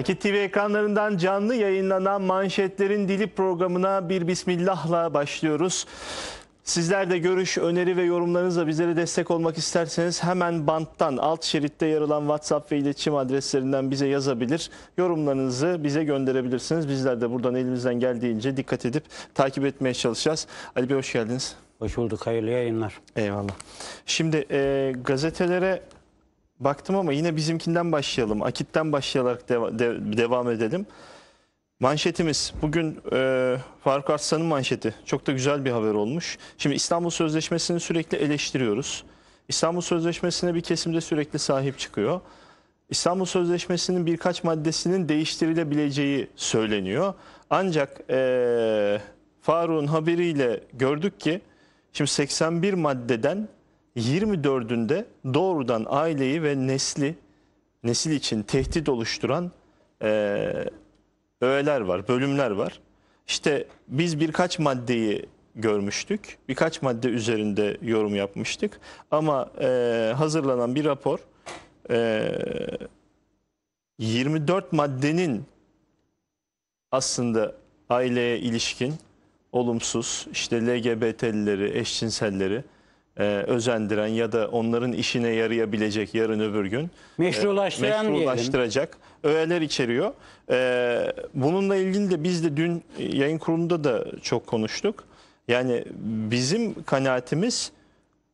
Akit TV ekranlarından canlı yayınlanan manşetlerin dili programına bir bismillahla başlıyoruz. Sizler de görüş, öneri ve yorumlarınızla bizlere destek olmak isterseniz hemen banttan alt şeritte yer alan WhatsApp ve iletişim adreslerinden bize yazabilir. Yorumlarınızı bize gönderebilirsiniz. Bizler de buradan elimizden geldiğince dikkat edip takip etmeye çalışacağız. Ali Bey hoş geldiniz. Hoş bulduk. Hayırlı yayınlar. Eyvallah. Şimdi e, gazetelere Baktım ama yine bizimkinden başlayalım. Akit'ten başlayarak deva- de- devam edelim. Manşetimiz bugün e, Faruk Arslan'ın manşeti. Çok da güzel bir haber olmuş. Şimdi İstanbul Sözleşmesi'ni sürekli eleştiriyoruz. İstanbul Sözleşmesi'ne bir kesimde sürekli sahip çıkıyor. İstanbul Sözleşmesi'nin birkaç maddesinin değiştirilebileceği söyleniyor. Ancak e, Faruk'un haberiyle gördük ki şimdi 81 maddeden 24'ünde doğrudan aileyi ve nesli, nesil için tehdit oluşturan e, öğeler var, bölümler var. İşte biz birkaç maddeyi görmüştük, birkaç madde üzerinde yorum yapmıştık. Ama e, hazırlanan bir rapor e, 24 maddenin aslında aileye ilişkin olumsuz, işte LGBT'lileri, eşcinselleri, e, özendiren ya da onların işine yarayabilecek yarın öbür gün e, Meşrulaştıran e, meşrulaştıracak öğeler içeriyor. E, bununla ilgili de biz de dün yayın kurulunda da çok konuştuk. Yani bizim kanaatimiz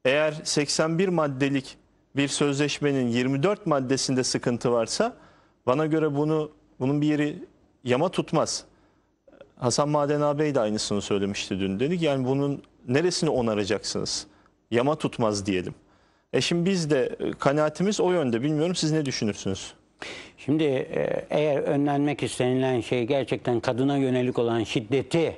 eğer 81 maddelik bir sözleşmenin 24 maddesinde sıkıntı varsa bana göre bunu bunun bir yeri yama tutmaz. Hasan Maden ağabey de aynısını söylemişti dün. Dedi ki yani bunun neresini onaracaksınız? yama tutmaz diyelim. E şimdi biz de e, kanaatimiz o yönde. Bilmiyorum siz ne düşünürsünüz? Şimdi e, eğer önlenmek istenilen şey gerçekten kadına yönelik olan şiddeti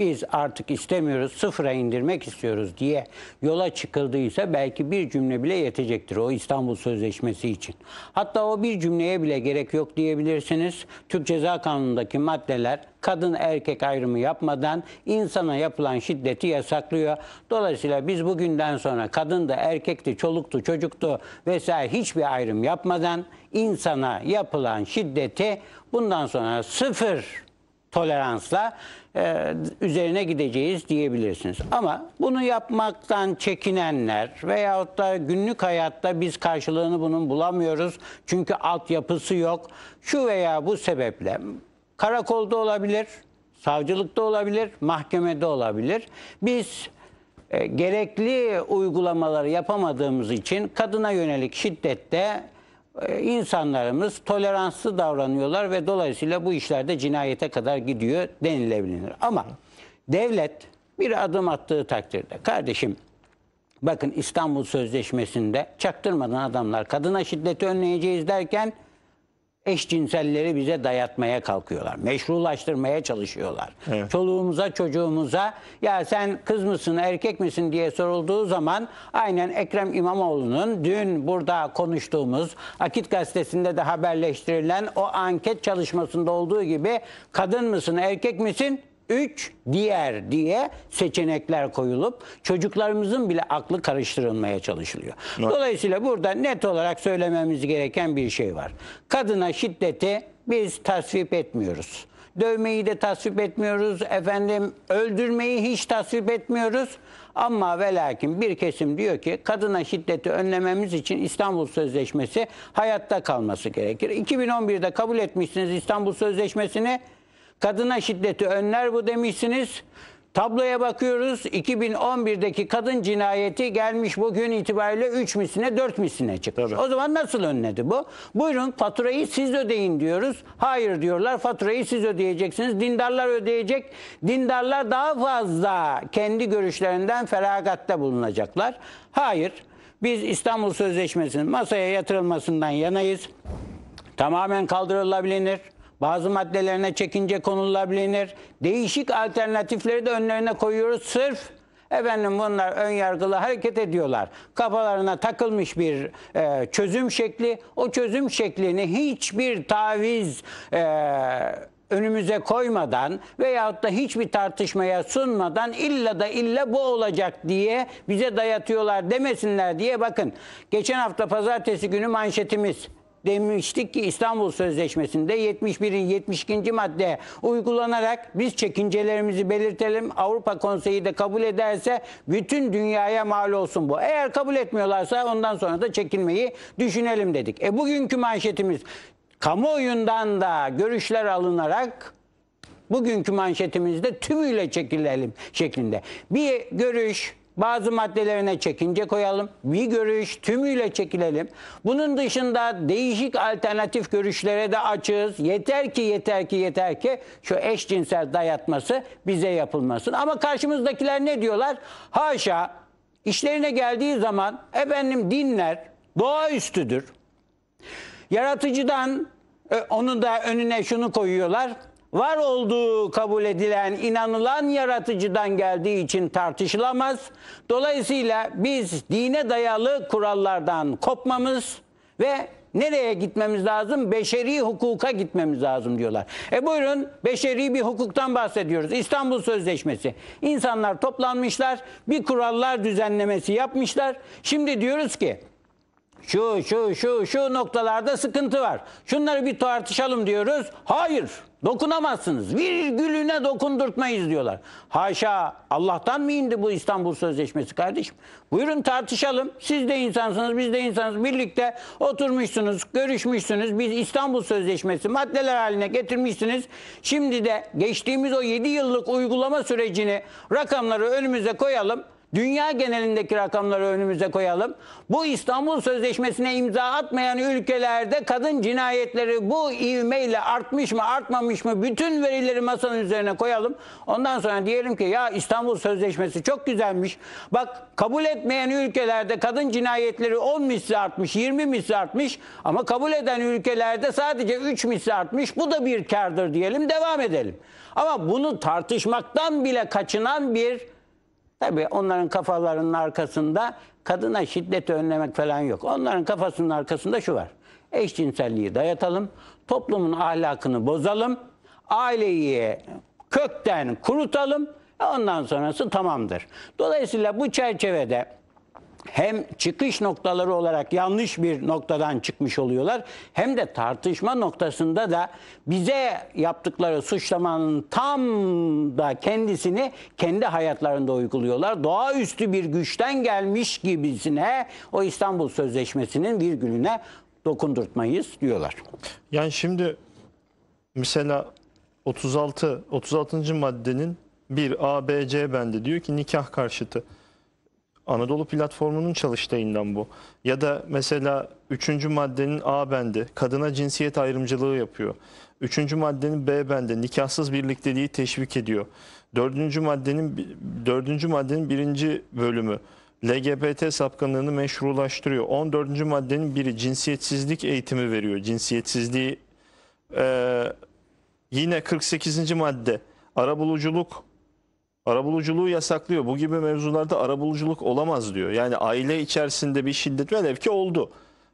biz artık istemiyoruz sıfıra indirmek istiyoruz diye yola çıkıldıysa belki bir cümle bile yetecektir o İstanbul Sözleşmesi için. Hatta o bir cümleye bile gerek yok diyebilirsiniz. Türk Ceza Kanunu'ndaki maddeler kadın erkek ayrımı yapmadan insana yapılan şiddeti yasaklıyor. Dolayısıyla biz bugünden sonra kadın da erkekti, çoluktu, çocuktu vesaire hiçbir ayrım yapmadan insana yapılan şiddeti bundan sonra sıfır toleransla e, üzerine gideceğiz diyebilirsiniz. Ama bunu yapmaktan çekinenler veyahut da günlük hayatta biz karşılığını bunun bulamıyoruz çünkü altyapısı yok. Şu veya bu sebeple karakolda olabilir, savcılıkta olabilir, mahkemede olabilir. Biz e, gerekli uygulamaları yapamadığımız için kadına yönelik şiddette ee, insanlarımız toleranslı davranıyorlar ve dolayısıyla bu işlerde cinayete kadar gidiyor denilebilir. Ama devlet bir adım attığı takdirde kardeşim bakın İstanbul Sözleşmesi'nde çaktırmadan adamlar kadına şiddeti önleyeceğiz derken eşcinselleri bize dayatmaya kalkıyorlar. Meşrulaştırmaya çalışıyorlar. Evet. Çoluğumuza çocuğumuza ya sen kız mısın erkek misin diye sorulduğu zaman aynen Ekrem İmamoğlu'nun dün burada konuştuğumuz Akit gazetesinde de haberleştirilen o anket çalışmasında olduğu gibi kadın mısın erkek misin üç, diğer diye seçenekler koyulup çocuklarımızın bile aklı karıştırılmaya çalışılıyor. Dolayısıyla burada net olarak söylememiz gereken bir şey var. Kadına şiddeti biz tasvip etmiyoruz. Dövmeyi de tasvip etmiyoruz. Efendim öldürmeyi hiç tasvip etmiyoruz. Ama ve lakin bir kesim diyor ki kadına şiddeti önlememiz için İstanbul Sözleşmesi hayatta kalması gerekir. 2011'de kabul etmişsiniz İstanbul Sözleşmesi'ni. Kadına şiddeti önler bu demişsiniz. Tabloya bakıyoruz. 2011'deki kadın cinayeti gelmiş bugün itibariyle 3 misine 4 misine çıkmış. Tabii. O zaman nasıl önledi bu? Buyurun faturayı siz ödeyin diyoruz. Hayır diyorlar faturayı siz ödeyeceksiniz. Dindarlar ödeyecek. Dindarlar daha fazla kendi görüşlerinden feragatta bulunacaklar. Hayır biz İstanbul Sözleşmesi'nin masaya yatırılmasından yanayız. Tamamen kaldırılabilir bazı maddelerine çekince konulabilir. Değişik alternatifleri de önlerine koyuyoruz. Sırf Efendim bunlar ön yargılı hareket ediyorlar. Kafalarına takılmış bir e, çözüm şekli. O çözüm şeklini hiçbir taviz e, önümüze koymadan veyahut da hiçbir tartışmaya sunmadan illa da illa bu olacak diye bize dayatıyorlar demesinler diye bakın. Geçen hafta pazartesi günü manşetimiz demiştik ki İstanbul Sözleşmesi'nde 71'in 72. madde uygulanarak biz çekincelerimizi belirtelim. Avrupa Konseyi de kabul ederse bütün dünyaya mal olsun bu. Eğer kabul etmiyorlarsa ondan sonra da çekinmeyi düşünelim dedik. E bugünkü manşetimiz kamuoyundan da görüşler alınarak bugünkü manşetimizde tümüyle çekilelim şeklinde. Bir görüş bazı maddelerine çekince koyalım. Bir görüş tümüyle çekilelim. Bunun dışında değişik alternatif görüşlere de açığız. Yeter ki yeter ki yeter ki şu eşcinsel dayatması bize yapılmasın. Ama karşımızdakiler ne diyorlar? Haşa işlerine geldiği zaman efendim dinler doğaüstüdür. Yaratıcıdan e, onun da önüne şunu koyuyorlar var olduğu kabul edilen, inanılan yaratıcıdan geldiği için tartışılamaz. Dolayısıyla biz dine dayalı kurallardan kopmamız ve nereye gitmemiz lazım? Beşeri hukuka gitmemiz lazım diyorlar. E buyurun beşeri bir hukuktan bahsediyoruz. İstanbul Sözleşmesi. İnsanlar toplanmışlar, bir kurallar düzenlemesi yapmışlar. Şimdi diyoruz ki şu şu şu şu noktalarda sıkıntı var. Şunları bir tartışalım diyoruz. Hayır dokunamazsınız. Virgülüne dokundurtmayız diyorlar. Haşa Allah'tan mı indi bu İstanbul Sözleşmesi kardeşim? Buyurun tartışalım. Siz de insansınız biz de insanız. Birlikte oturmuşsunuz görüşmüşsünüz. Biz İstanbul Sözleşmesi maddeler haline getirmişsiniz. Şimdi de geçtiğimiz o 7 yıllık uygulama sürecini rakamları önümüze koyalım. Dünya genelindeki rakamları önümüze koyalım. Bu İstanbul Sözleşmesi'ne imza atmayan ülkelerde kadın cinayetleri bu ivmeyle artmış mı artmamış mı bütün verileri masanın üzerine koyalım. Ondan sonra diyelim ki ya İstanbul Sözleşmesi çok güzelmiş. Bak kabul etmeyen ülkelerde kadın cinayetleri 10 misli artmış, 20 misli artmış ama kabul eden ülkelerde sadece 3 misli artmış. Bu da bir kardır diyelim devam edelim. Ama bunu tartışmaktan bile kaçınan bir Tabii onların kafalarının arkasında kadına şiddet önlemek falan yok. Onların kafasının arkasında şu var. Eşcinselliği dayatalım, toplumun ahlakını bozalım, aileyi kökten kurutalım. Ondan sonrası tamamdır. Dolayısıyla bu çerçevede hem çıkış noktaları olarak yanlış bir noktadan çıkmış oluyorlar hem de tartışma noktasında da bize yaptıkları suçlamanın tam da kendisini kendi hayatlarında uyguluyorlar. Doğaüstü bir güçten gelmiş gibisine o İstanbul Sözleşmesi'nin virgülüne dokundurtmayız diyorlar. Yani şimdi mesela 36 36. maddenin bir A, B, C bendi diyor ki nikah karşıtı. Anadolu platformunun çalıştayından bu. Ya da mesela 3. maddenin A bendi kadına cinsiyet ayrımcılığı yapıyor. 3. maddenin B bendi nikahsız birlikteliği teşvik ediyor. 4. maddenin 4. maddenin 1. bölümü LGBT sapkınlığını meşrulaştırıyor. 14. maddenin biri cinsiyetsizlik eğitimi veriyor. Cinsiyetsizliği e, yine 48. madde arabuluculuk arabuluculuğu yasaklıyor. Bu gibi mevzularda arabuluculuk olamaz diyor. Yani aile içerisinde bir şiddet velev ki oldu.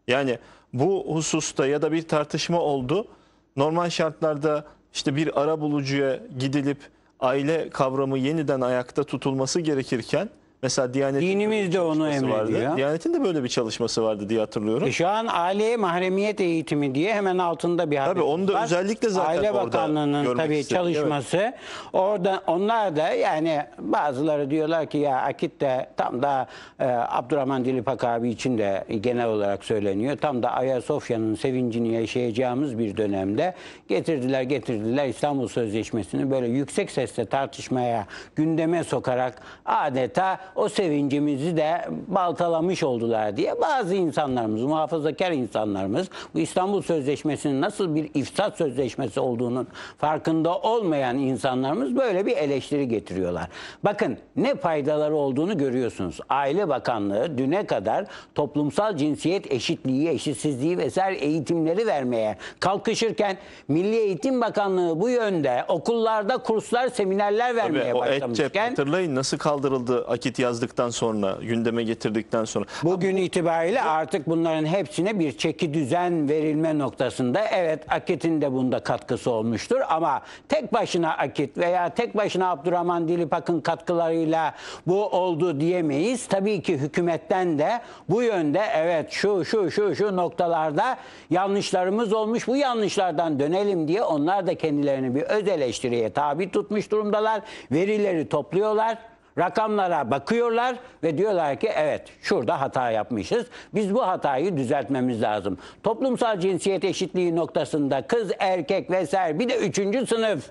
Yani bu hususta ya da bir tartışma oldu. Normal şartlarda işte bir arabulucuya gidilip aile kavramı yeniden ayakta tutulması gerekirken Mesela Diyanet'in Dinimiz de onu emrediyor. Vardı. Diyanet'in de böyle bir çalışması vardı diye hatırlıyorum. E şu an aile mahremiyet eğitimi diye hemen altında bir haber. Tabii onu da var. özellikle zaten Aile Bakanlığı'nın tabii istedim. çalışması. Evet. Orada onlar da yani bazıları diyorlar ki ya akit de tam da e, Abdurrahman Dilipak abi için de genel olarak söyleniyor. Tam da Ayasofya'nın sevincini yaşayacağımız bir dönemde getirdiler getirdiler İstanbul Sözleşmesi'ni böyle yüksek sesle tartışmaya gündeme sokarak adeta o sevincimizi de baltalamış oldular diye bazı insanlarımız, muhafazakar insanlarımız bu İstanbul Sözleşmesi'nin nasıl bir ifsat sözleşmesi olduğunun farkında olmayan insanlarımız böyle bir eleştiri getiriyorlar. Bakın ne faydaları olduğunu görüyorsunuz. Aile Bakanlığı düne kadar toplumsal cinsiyet eşitliği, eşitsizliği vesaire eğitimleri vermeye kalkışırken Milli Eğitim Bakanlığı bu yönde okullarda kurslar, seminerler vermeye Tabii, başlamışken. O etçep, hatırlayın nasıl kaldırıldı akit tweet yazdıktan sonra, gündeme getirdikten sonra. Bugün itibariyle artık bunların hepsine bir çeki düzen verilme noktasında evet Akit'in de bunda katkısı olmuştur ama tek başına Akit veya tek başına Abdurrahman Dilipak'ın katkılarıyla bu oldu diyemeyiz. Tabii ki hükümetten de bu yönde evet şu şu şu şu noktalarda yanlışlarımız olmuş. Bu yanlışlardan dönelim diye onlar da kendilerini bir öz eleştiriye tabi tutmuş durumdalar. Verileri topluyorlar. Rakamlara bakıyorlar ve diyorlar ki evet şurada hata yapmışız. Biz bu hatayı düzeltmemiz lazım. Toplumsal cinsiyet eşitliği noktasında kız, erkek vesaire bir de üçüncü sınıf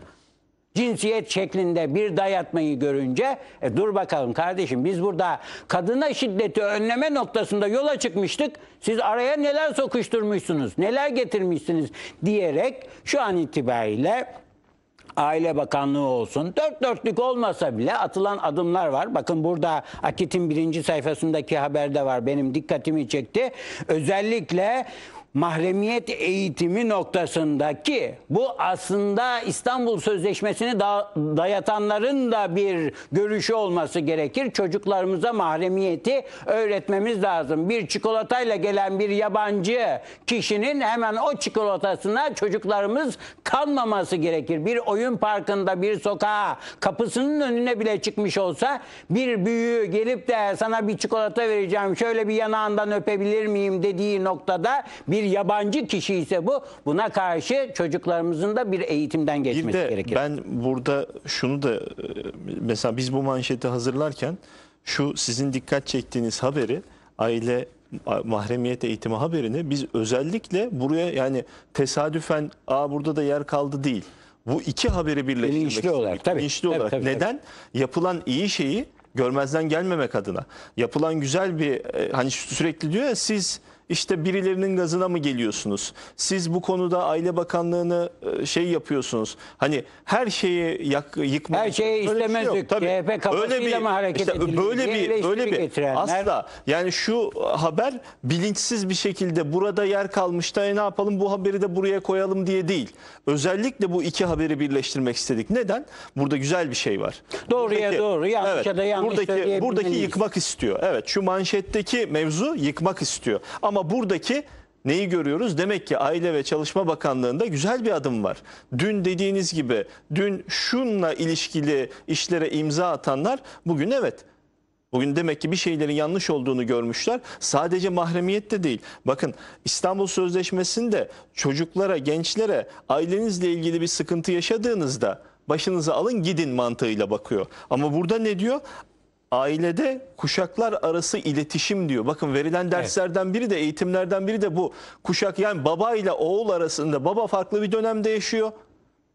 cinsiyet şeklinde bir dayatmayı görünce e, dur bakalım kardeşim biz burada kadına şiddeti önleme noktasında yola çıkmıştık. Siz araya neler sokuşturmuşsunuz, neler getirmişsiniz diyerek şu an itibariyle Aile Bakanlığı olsun. Dört dörtlük olmasa bile atılan adımlar var. Bakın burada Akit'in birinci sayfasındaki haberde var. Benim dikkatimi çekti. Özellikle mahremiyet eğitimi noktasındaki bu aslında İstanbul Sözleşmesi'ni da, dayatanların da bir görüşü olması gerekir. Çocuklarımıza mahremiyeti öğretmemiz lazım. Bir çikolatayla gelen bir yabancı kişinin hemen o çikolatasına çocuklarımız kanmaması gerekir. Bir oyun parkında bir sokağa kapısının önüne bile çıkmış olsa bir büyüğü gelip de sana bir çikolata vereceğim şöyle bir yanağından öpebilir miyim dediği noktada bir yabancı kişi ise bu buna karşı çocuklarımızın da bir eğitimden geçmesi bir de gerekir. Ben burada şunu da mesela biz bu manşeti hazırlarken şu sizin dikkat çektiğiniz haberi aile mahremiyet eğitimi haberini biz özellikle buraya yani tesadüfen aa burada da yer kaldı değil. Bu iki haberi birleştirmek. Bilinçli olarak tabii. Bilinçli olarak. tabii, Neden? Tabii. Yapılan iyi şeyi görmezden gelmemek adına. Yapılan güzel bir e, hani sürekli diyor ya siz işte birilerinin gazına mı geliyorsunuz? Siz bu konuda Aile Bakanlığı'nı e, şey yapıyorsunuz. Hani her şeyi yak, yıkmak. Her şeyi istemezdik. Şey yok. CHP kafasıyla öyle bir, mı hareket işte Böyle bir, böyle bir getirenler. asla. Yani şu haber bilinçsiz bir şekilde burada yer kalmış da e, ne yapalım bu haberi de buraya koyalım diye değil. Özellikle bu iki haberi birleştirmek istedik. Neden? Burada güzel bir şey var. Doğruya buradaki, doğru, yanlışa evet, da yanlış buradaki, buradaki yıkmak istiyor. Evet şu manşetteki mevzu yıkmak istiyor. Ama ama buradaki neyi görüyoruz? Demek ki Aile ve Çalışma Bakanlığı'nda güzel bir adım var. Dün dediğiniz gibi dün şunla ilişkili işlere imza atanlar bugün evet Bugün demek ki bir şeylerin yanlış olduğunu görmüşler. Sadece mahremiyet de değil. Bakın İstanbul Sözleşmesi'nde çocuklara, gençlere ailenizle ilgili bir sıkıntı yaşadığınızda başınıza alın gidin mantığıyla bakıyor. Ama burada ne diyor? ailede kuşaklar arası iletişim diyor. Bakın verilen derslerden biri de eğitimlerden biri de bu. Kuşak yani baba ile oğul arasında baba farklı bir dönemde yaşıyor.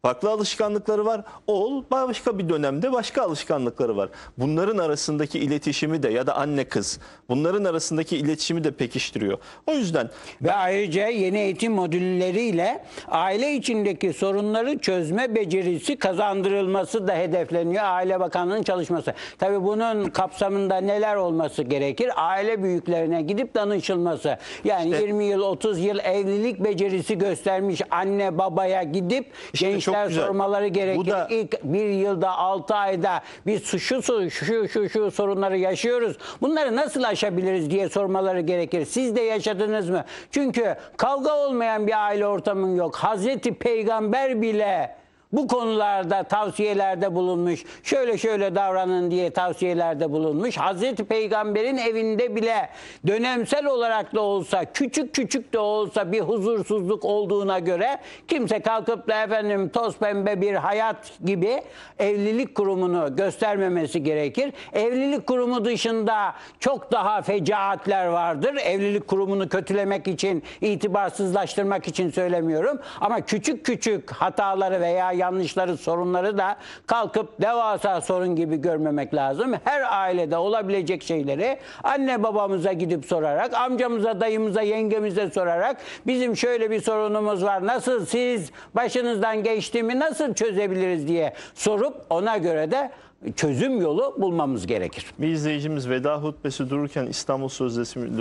Farklı alışkanlıkları var. Oğul başka bir dönemde başka alışkanlıkları var. Bunların arasındaki iletişimi de ya da anne kız bunların arasındaki iletişimi de pekiştiriyor. O yüzden ve ayrıca yeni eğitim modülleriyle aile içindeki sorunları çözme becerisi kazandırılması da hedefleniyor Aile Bakanlığı'nın çalışması. Tabii bunun kapsamında neler olması gerekir? Aile büyüklerine gidip danışılması. Yani işte, 20 yıl 30 yıl evlilik becerisi göstermiş anne babaya gidip işte genç çok güzel. sormaları gerekir. da... İlk bir yılda, altı ayda biz şu, şu, şu, şu, şu sorunları yaşıyoruz. Bunları nasıl aşabiliriz diye sormaları gerekir. Siz de yaşadınız mı? Çünkü kavga olmayan bir aile ortamın yok. Hazreti Peygamber bile bu konularda tavsiyelerde bulunmuş, şöyle şöyle davranın diye tavsiyelerde bulunmuş. Hazreti Peygamber'in evinde bile dönemsel olarak da olsa, küçük küçük de olsa bir huzursuzluk olduğuna göre kimse kalkıp da efendim toz pembe bir hayat gibi evlilik kurumunu göstermemesi gerekir. Evlilik kurumu dışında çok daha fecaatler vardır. Evlilik kurumunu kötülemek için, itibarsızlaştırmak için söylemiyorum. Ama küçük küçük hataları veya yanlışları, sorunları da kalkıp devasa sorun gibi görmemek lazım. Her ailede olabilecek şeyleri anne babamıza gidip sorarak, amcamıza, dayımıza, yengemize sorarak bizim şöyle bir sorunumuz var. Nasıl siz başınızdan geçti mi? nasıl çözebiliriz diye sorup ona göre de çözüm yolu bulmamız gerekir. Bir izleyicimiz veda hutbesi dururken İstanbul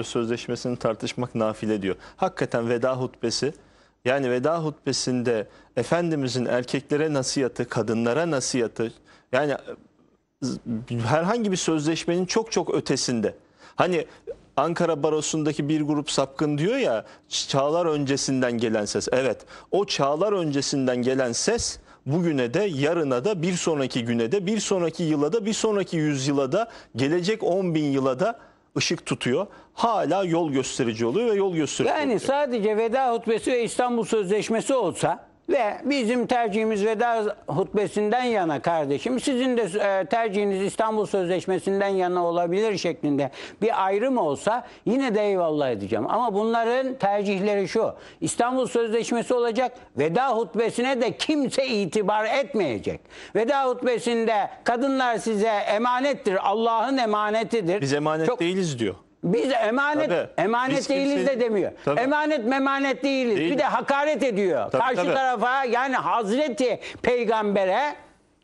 Sözleşmesi'ni tartışmak nafile diyor. Hakikaten veda hutbesi yani veda hutbesinde Efendimizin erkeklere nasihatı, kadınlara nasihatı yani e, herhangi bir sözleşmenin çok çok ötesinde. Hani Ankara Barosu'ndaki bir grup sapkın diyor ya çağlar öncesinden gelen ses. Evet o çağlar öncesinden gelen ses bugüne de yarına da bir sonraki güne de bir sonraki yıla da bir sonraki yüzyıla da gelecek 10 bin yıla da ışık tutuyor. Hala yol gösterici oluyor ve yol gösterici Yani oluyor. sadece veda hutbesi ve İstanbul Sözleşmesi olsa ve bizim tercihimiz veda hutbesinden yana kardeşim, sizin de e, tercihiniz İstanbul Sözleşmesi'nden yana olabilir şeklinde bir ayrım olsa yine de eyvallah edeceğim. Ama bunların tercihleri şu, İstanbul Sözleşmesi olacak, veda hutbesine de kimse itibar etmeyecek. Veda hutbesinde kadınlar size emanettir, Allah'ın emanetidir. Biz emanet Çok... değiliz diyor. Biz emanet tabii. emanet Biz değiliz kimse... de demiyor. Tabii. Emanet memanet değiliz. Değil. Bir de hakaret ediyor. Tabii, Karşı tabii. tarafa yani Hazreti Peygamber'e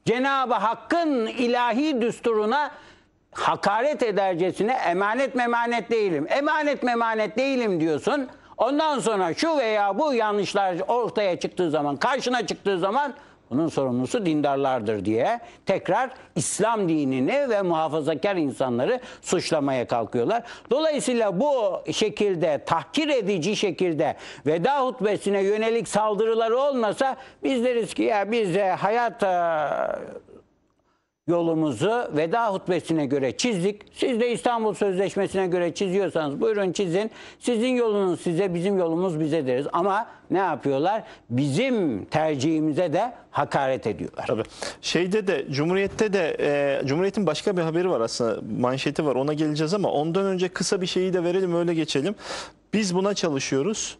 Cenab-ı Hakk'ın ilahi düsturuna hakaret edercesine emanet memanet değilim. Emanet memanet değilim diyorsun. Ondan sonra şu veya bu yanlışlar ortaya çıktığı zaman, karşına çıktığı zaman bunun sorumlusu dindarlardır diye tekrar İslam dinini ve muhafazakar insanları suçlamaya kalkıyorlar. Dolayısıyla bu şekilde tahkir edici şekilde veda hutbesine yönelik saldırıları olmasa biz deriz ki ya biz hayat e, yolumuzu veda hutbesine göre çizdik. Siz de İstanbul Sözleşmesi'ne göre çiziyorsanız buyurun çizin. Sizin yolunuz size, bizim yolumuz bize deriz. Ama ne yapıyorlar? Bizim tercihimize de hakaret ediyorlar. Tabii. Şeyde de Cumhuriyet'te de e, Cumhuriyet'in başka bir haberi var aslında. Manşeti var. Ona geleceğiz ama ondan önce kısa bir şeyi de verelim öyle geçelim. Biz buna çalışıyoruz.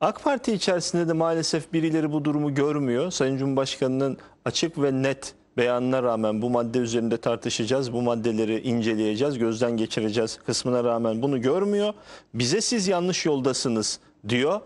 AK Parti içerisinde de maalesef birileri bu durumu görmüyor. Sayın Cumhurbaşkanı'nın açık ve net beyanına rağmen bu madde üzerinde tartışacağız, bu maddeleri inceleyeceğiz, gözden geçireceğiz kısmına rağmen bunu görmüyor. Bize siz yanlış yoldasınız diyor.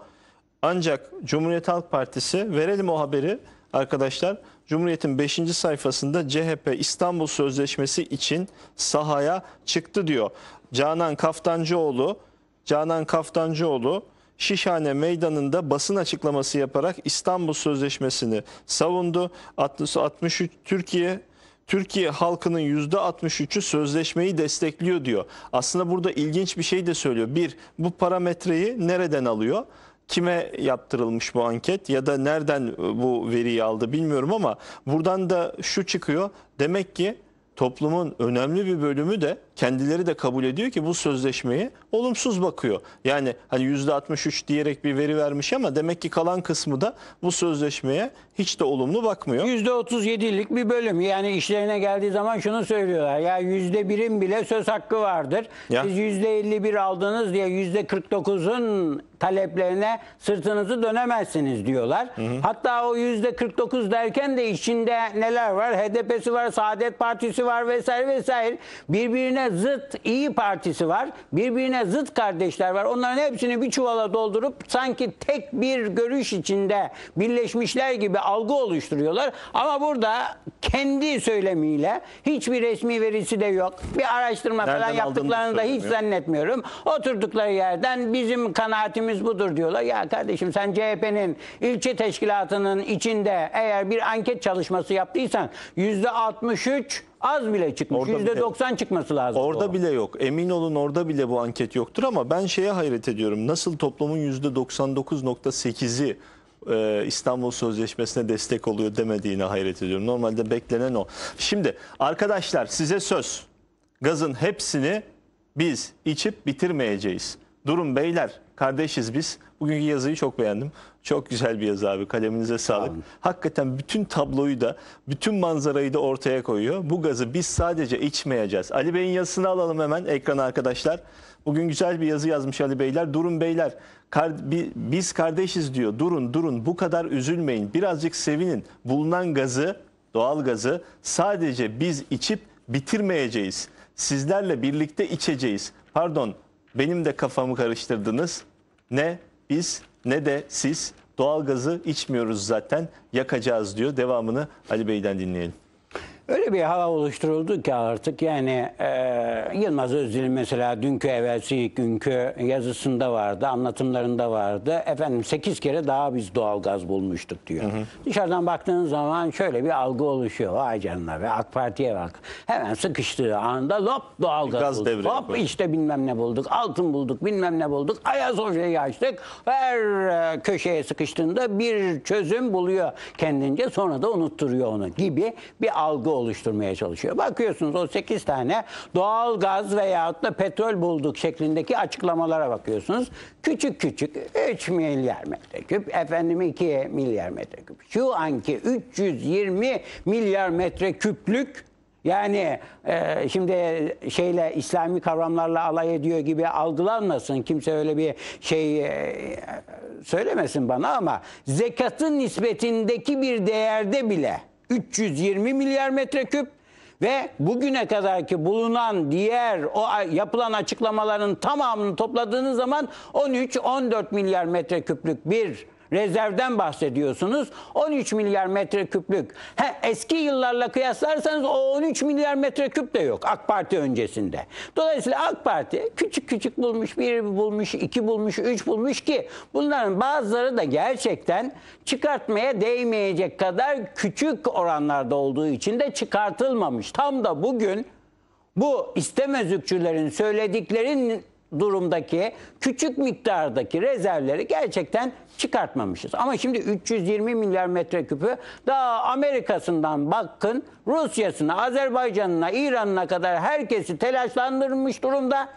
Ancak Cumhuriyet Halk Partisi verelim o haberi arkadaşlar. Cumhuriyet'in 5. sayfasında CHP İstanbul Sözleşmesi için sahaya çıktı diyor. Canan Kaftancıoğlu, Canan Kaftancıoğlu Şişhane Meydanı'nda basın açıklaması yaparak İstanbul Sözleşmesi'ni savundu. 63 Türkiye Türkiye halkının %63'ü sözleşmeyi destekliyor diyor. Aslında burada ilginç bir şey de söylüyor. Bir, bu parametreyi nereden alıyor? kime yaptırılmış bu anket ya da nereden e, bu veriyi aldı bilmiyorum ama buradan da şu çıkıyor. Demek ki toplumun önemli bir bölümü de kendileri de kabul ediyor ki bu sözleşmeyi olumsuz bakıyor. Yani hani %63 diyerek bir veri vermiş ama demek ki kalan kısmı da bu sözleşmeye hiç de olumlu bakmıyor. %37'lik bir bölüm yani işlerine geldiği zaman şunu söylüyorlar ya %1'in bile söz hakkı vardır. Ya. Siz %51 aldınız diye %49'un taleplerine sırtınızı dönemezsiniz diyorlar. Hı hı. Hatta o %49 derken de içinde neler var? HDP'si var, Saadet Partisi var vesaire vesaire. Birbirine zıt iyi Partisi var. Birbirine zıt kardeşler var. Onların hepsini bir çuvala doldurup sanki tek bir görüş içinde birleşmişler gibi algı oluşturuyorlar. Ama burada kendi söylemiyle hiçbir resmi verisi de yok. Bir araştırma Nereden falan yaptıklarını da hiç zannetmiyorum. Oturdukları yerden bizim kanaatimiz budur diyorlar. Ya kardeşim sen CHP'nin ilçe teşkilatının içinde eğer bir anket çalışması yaptıysan yüzde 63 Az bile çıkmış. Orada bile- %90 çıkması lazım. Orada bile yok. Emin olun orada bile bu anket yoktur ama ben şeye hayret ediyorum. Nasıl toplumun %99.8'i e, İstanbul Sözleşmesi'ne destek oluyor demediğine hayret ediyorum. Normalde beklenen o. Şimdi arkadaşlar size söz. Gazın hepsini biz içip bitirmeyeceğiz. Durun beyler. Kardeşiz biz. Bugünkü yazıyı çok beğendim. Çok güzel bir yazı abi. Kaleminize sağlık. Abi. Hakikaten bütün tabloyu da, bütün manzarayı da ortaya koyuyor. Bu gazı biz sadece içmeyeceğiz. Ali Bey'in yazısını alalım hemen ekrana arkadaşlar. Bugün güzel bir yazı yazmış Ali Beyler. Durun beyler, kar, biz kardeşiz diyor. Durun, durun. Bu kadar üzülmeyin. Birazcık sevinin. Bulunan gazı, doğal gazı sadece biz içip bitirmeyeceğiz. Sizlerle birlikte içeceğiz. Pardon, benim de kafamı karıştırdınız ne biz ne de siz doğalgazı içmiyoruz zaten yakacağız diyor. Devamını Ali Bey'den dinleyelim. Öyle bir hava oluşturuldu ki artık yani e, Yılmaz Özdil'in mesela dünkü evvelsi günkü yazısında vardı, anlatımlarında vardı. Efendim 8 kere daha biz doğal gaz bulmuştuk diyor. Hı hı. Dışarıdan baktığınız zaman şöyle bir algı oluşuyor. Vay canına ve AK Parti'ye bak. Hemen sıkıştığı anda lop doğal gaz, gaz bulduk. Hop böyle. işte bilmem ne bulduk, altın bulduk, bilmem ne bulduk. Ayasofya'yı açtık. Her e, köşeye sıkıştığında bir çözüm buluyor kendince sonra da unutturuyor onu gibi bir algı oluşturmaya çalışıyor. Bakıyorsunuz o 8 tane doğal gaz veyahut da petrol bulduk şeklindeki açıklamalara bakıyorsunuz. Küçük küçük 3 milyar metreküp, efendim 2 milyar metreküp. Şu anki 320 milyar metreküplük yani e, şimdi şeyle İslami kavramlarla alay ediyor gibi algılanmasın. Kimse öyle bir şey e, söylemesin bana ama zekatın nispetindeki bir değerde bile 320 milyar metreküp ve bugüne kadar ki bulunan diğer o yapılan açıklamaların tamamını topladığınız zaman 13-14 milyar metreküplük bir rezervden bahsediyorsunuz. 13 milyar metreküplük. He, eski yıllarla kıyaslarsanız o 13 milyar metreküp de yok AK Parti öncesinde. Dolayısıyla AK Parti küçük küçük bulmuş, bir bulmuş, iki bulmuş, üç bulmuş ki bunların bazıları da gerçekten çıkartmaya değmeyecek kadar küçük oranlarda olduğu için de çıkartılmamış. Tam da bugün bu istemezükçülerin söylediklerin durumdaki küçük miktardaki rezervleri gerçekten çıkartmamışız. Ama şimdi 320 milyar metreküpü daha Amerika'sından bakın Rusya'sına, Azerbaycan'ına, İran'ına kadar herkesi telaşlandırmış durumda.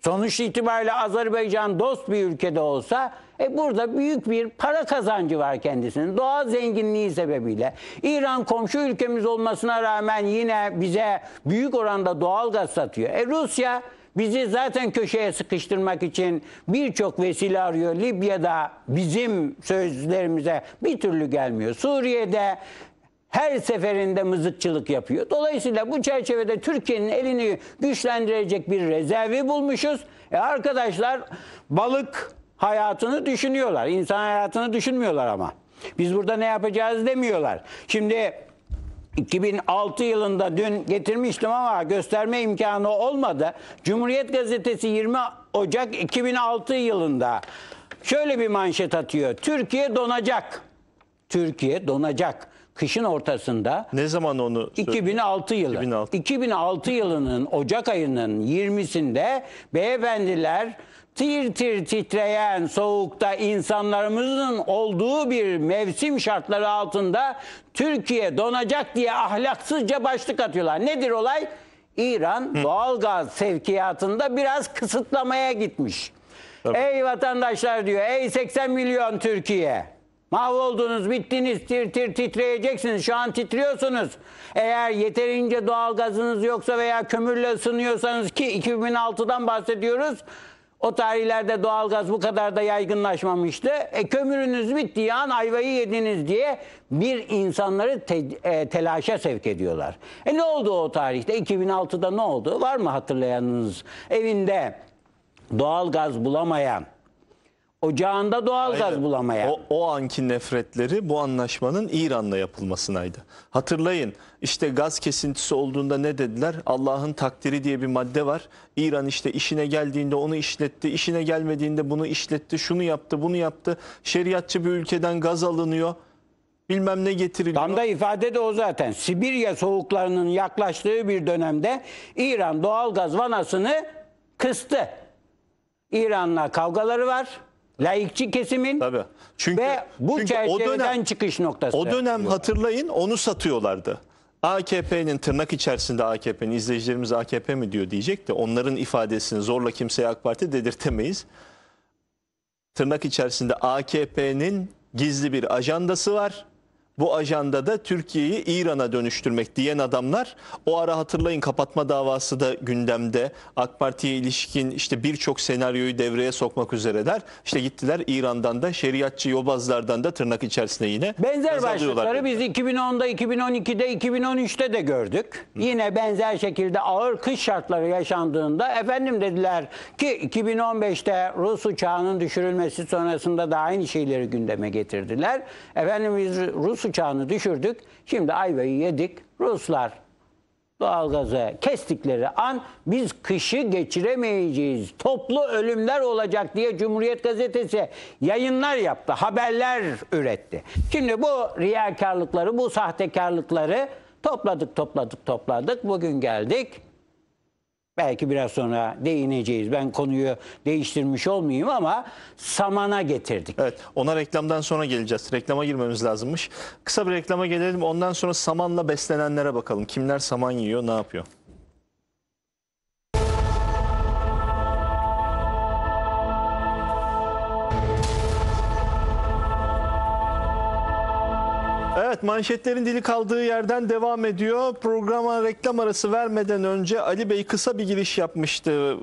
Sonuç itibariyle Azerbaycan dost bir ülkede olsa e burada büyük bir para kazancı var kendisinin. Doğal zenginliği sebebiyle. İran komşu ülkemiz olmasına rağmen yine bize büyük oranda doğal gaz satıyor. E Rusya Bizi zaten köşeye sıkıştırmak için birçok vesile arıyor. Libya'da bizim sözlerimize bir türlü gelmiyor. Suriye'de her seferinde mızıkçılık yapıyor. Dolayısıyla bu çerçevede Türkiye'nin elini güçlendirecek bir rezervi bulmuşuz. E arkadaşlar balık hayatını düşünüyorlar. İnsan hayatını düşünmüyorlar ama. Biz burada ne yapacağız demiyorlar. Şimdi 2006 yılında dün getirmiştim ama gösterme imkanı olmadı. Cumhuriyet Gazetesi 20 Ocak 2006 yılında şöyle bir manşet atıyor. Türkiye donacak. Türkiye donacak. Kışın ortasında. Ne zaman onu? 2006 yılı. 2006. 2006 yılının Ocak ayının 20'sinde beyefendiler tir tir titreyen soğukta insanlarımızın olduğu bir mevsim şartları altında Türkiye donacak diye ahlaksızca başlık atıyorlar. Nedir olay? İran Hı. doğalgaz sevkiyatında biraz kısıtlamaya gitmiş. Tabii. Ey vatandaşlar diyor, ey 80 milyon Türkiye. Mahvoldunuz, bittiniz, tir tir titreyeceksiniz. Şu an titriyorsunuz. Eğer yeterince doğalgazınız yoksa veya kömürle ısınıyorsanız ki 2006'dan bahsediyoruz o tarihlerde doğalgaz bu kadar da yaygınlaşmamıştı. E, kömürünüz bittiği an ayvayı yediniz diye bir insanları te, e, telaşa sevk ediyorlar. E ne oldu o tarihte? 2006'da ne oldu? Var mı hatırlayanınız? Evinde doğalgaz bulamayan, Ocağında doğalgaz Aynen. bulamaya. O, o anki nefretleri bu anlaşmanın İran'la yapılmasınaydı. Hatırlayın işte gaz kesintisi olduğunda ne dediler? Allah'ın takdiri diye bir madde var. İran işte işine geldiğinde onu işletti, işine gelmediğinde bunu işletti, şunu yaptı, bunu yaptı. Şeriatçı bir ülkeden gaz alınıyor bilmem ne getiriliyor. Tam da ifade de o zaten. Sibirya soğuklarının yaklaştığı bir dönemde İran doğalgaz vanasını kıstı. İran'la kavgaları var. Laikçi kesimin Tabii. Çünkü, ve bu çünkü çerçeveden o dönem, çıkış noktası. O dönem hatırlayın onu satıyorlardı. AKP'nin tırnak içerisinde AKP'nin izleyicilerimiz AKP mi diyor diyecek de onların ifadesini zorla kimseye AK Parti dedirtemeyiz. Tırnak içerisinde AKP'nin gizli bir ajandası var bu ajanda da Türkiye'yi İran'a dönüştürmek diyen adamlar o ara hatırlayın kapatma davası da gündemde AK Parti'ye ilişkin işte birçok senaryoyu devreye sokmak üzereler. işte gittiler İran'dan da şeriatçı yobazlardan da tırnak içerisinde yine benzer başlıkları biz 2010'da 2012'de 2013'te de gördük. Hı. Yine benzer şekilde ağır kış şartları yaşandığında efendim dediler ki 2015'te Rus uçağının düşürülmesi sonrasında da aynı şeyleri gündeme getirdiler. Efendim biz Rus Su uçağını düşürdük. Şimdi ayvayı yedik. Ruslar doğalgazı kestikleri an biz kışı geçiremeyeceğiz. Toplu ölümler olacak diye Cumhuriyet Gazetesi yayınlar yaptı, haberler üretti. Şimdi bu riyakarlıkları, bu sahtekarlıkları topladık, topladık, topladık. Bugün geldik belki biraz sonra değineceğiz. Ben konuyu değiştirmiş olmayayım ama samana getirdik. Evet ona reklamdan sonra geleceğiz. Reklama girmemiz lazımmış. Kısa bir reklama gelelim ondan sonra samanla beslenenlere bakalım. Kimler saman yiyor ne yapıyor? manşetlerin dili kaldığı yerden devam ediyor. Programa reklam arası vermeden önce Ali Bey kısa bir giriş yapmıştı.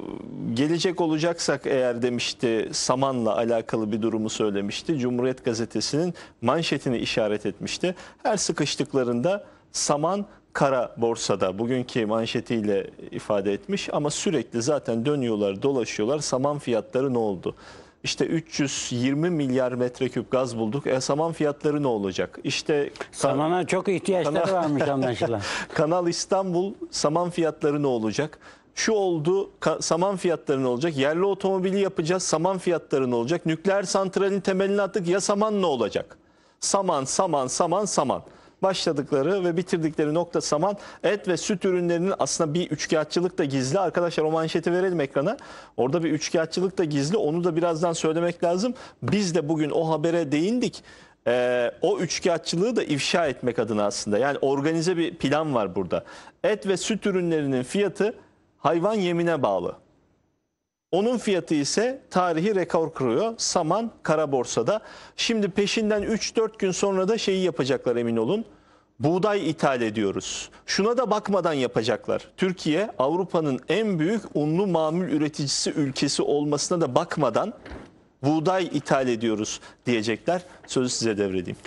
Gelecek olacaksak eğer demişti samanla alakalı bir durumu söylemişti. Cumhuriyet Gazetesi'nin manşetini işaret etmişti. Her sıkıştıklarında saman kara borsada bugünkü manşetiyle ifade etmiş ama sürekli zaten dönüyorlar dolaşıyorlar saman fiyatları ne oldu? işte 320 milyar metreküp gaz bulduk. E, saman fiyatları ne olacak? İşte samana çok ihtiyaçları kanal, varmış anlaşılan. Kanal İstanbul saman fiyatları ne olacak? Şu oldu saman fiyatları ne olacak? Yerli otomobili yapacağız saman fiyatları ne olacak? Nükleer santralin temelini attık ya saman ne olacak? Saman saman saman saman başladıkları ve bitirdikleri nokta saman et ve süt ürünlerinin aslında bir üçkağıtçılık da gizli. Arkadaşlar o manşeti verelim ekrana. Orada bir üçkağıtçılık da gizli. Onu da birazdan söylemek lazım. Biz de bugün o habere değindik ee, o üçkağıtçılığı da ifşa etmek adına aslında. Yani organize bir plan var burada. Et ve süt ürünlerinin fiyatı hayvan yemine bağlı. Onun fiyatı ise tarihi rekor kırıyor. Saman kara borsada. Şimdi peşinden 3-4 gün sonra da şeyi yapacaklar emin olun. Buğday ithal ediyoruz. Şuna da bakmadan yapacaklar. Türkiye Avrupa'nın en büyük unlu mamul üreticisi ülkesi olmasına da bakmadan buğday ithal ediyoruz diyecekler. Sözü size devredeyim.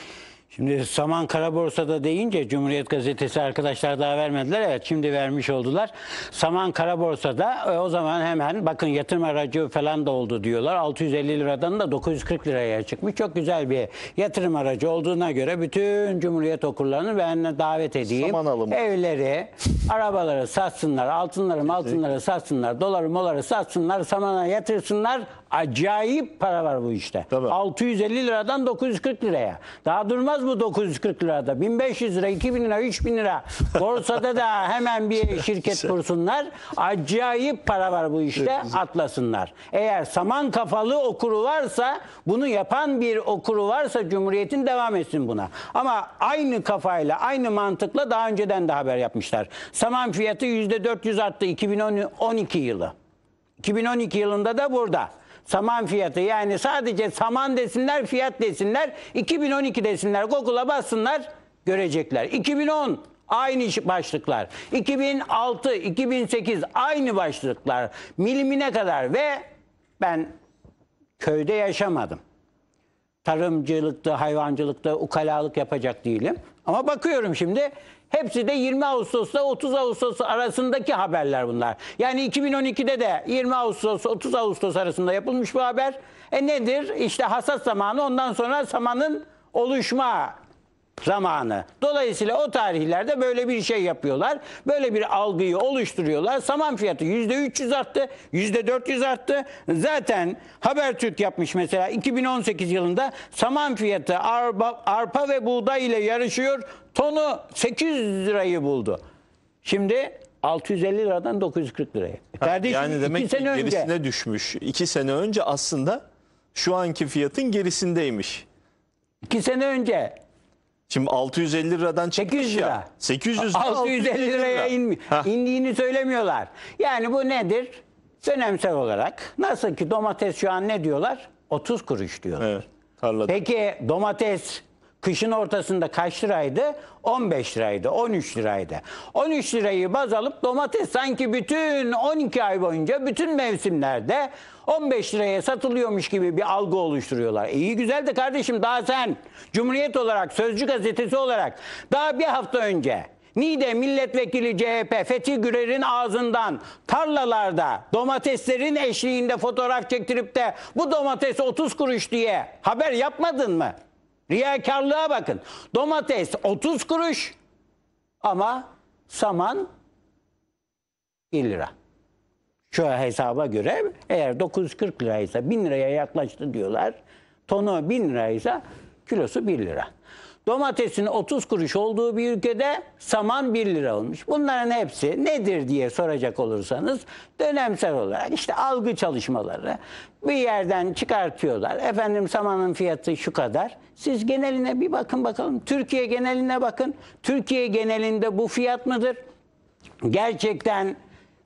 Şimdi saman kara borsada deyince Cumhuriyet Gazetesi arkadaşlar daha vermediler. Evet şimdi vermiş oldular. Saman kara borsada e, o zaman hemen bakın yatırım aracı falan da oldu diyorlar. 650 liradan da 940 liraya çıkmış. Çok güzel bir yatırım aracı olduğuna göre bütün Cumhuriyet okurlarını ben davet edeyim. Saman alımı. Evleri, arabaları satsınlar, altınları altınları satsınlar, doları moları satsınlar, samana yatırsınlar, Acayip para var bu işte. Tabii. 650 liradan 940 liraya. Daha durmaz bu 940 lirada. 1500 lira, 2000 lira, 3000 lira. Borsada da hemen bir şirket kursunlar. Acayip para var bu işte. Atlasınlar. Eğer saman kafalı okuru varsa, bunu yapan bir okuru varsa Cumhuriyet'in devam etsin buna. Ama aynı kafayla, aynı mantıkla daha önceden de haber yapmışlar. Saman fiyatı %400 arttı 2012 yılı. 2012 yılında da burada. Saman fiyatı yani sadece saman desinler, fiyat desinler, 2012 desinler, Google'a bassınlar görecekler. 2010 aynı başlıklar. 2006, 2008 aynı başlıklar. Milimine kadar ve ben köyde yaşamadım. Tarımcılıkta, hayvancılıkta ukalalık yapacak değilim. Ama bakıyorum şimdi Hepsi de 20 Ağustos'ta 30 Ağustos arasındaki haberler bunlar. Yani 2012'de de 20 Ağustos 30 Ağustos arasında yapılmış bu haber. E nedir? İşte hasat zamanı ondan sonra samanın oluşma zamanı. Dolayısıyla o tarihlerde böyle bir şey yapıyorlar. Böyle bir algıyı oluşturuyorlar. Saman fiyatı %300 arttı, %400 arttı. Zaten Habertürk yapmış mesela 2018 yılında saman fiyatı arpa, arpa ve buğday ile yarışıyor. Tonu 800 lirayı buldu. Şimdi 650 liradan 940 liraya. Ha, Kardeşim yani demek sene ki gerisine önce, düşmüş. 2 sene önce aslında şu anki fiyatın gerisindeymiş. 2 sene önce Şimdi 650 liradan çıkmış 800 lira. ya. 800 lira. 650 liraya inmi indiğini söylemiyorlar. Yani bu nedir? Dönemsel olarak. Nasıl ki domates şu an ne diyorlar? 30 kuruş diyorlar. Evet, Peki domates Kışın ortasında kaç liraydı? 15 liraydı, 13 liraydı. 13 lirayı baz alıp domates sanki bütün 12 ay boyunca bütün mevsimlerde 15 liraya satılıyormuş gibi bir algı oluşturuyorlar. İyi iyi güzel de kardeşim daha sen Cumhuriyet olarak, Sözcü gazetesi olarak daha bir hafta önce nide milletvekili CHP Fethi Gürer'in ağzından tarlalarda domateslerin eşliğinde fotoğraf çektirip de bu domates 30 kuruş diye haber yapmadın mı? Riyakarlığa bakın. Domates 30 kuruş ama saman 1 lira. Şu hesaba göre eğer 940 liraysa 1000 liraya yaklaştı diyorlar. Tonu 1000 liraysa kilosu 1 lira. Domatesin 30 kuruş olduğu bir ülkede saman 1 lira olmuş. Bunların hepsi nedir diye soracak olursanız dönemsel olarak işte algı çalışmaları bir yerden çıkartıyorlar. Efendim samanın fiyatı şu kadar. Siz geneline bir bakın bakalım. Türkiye geneline bakın. Türkiye genelinde bu fiyat mıdır? Gerçekten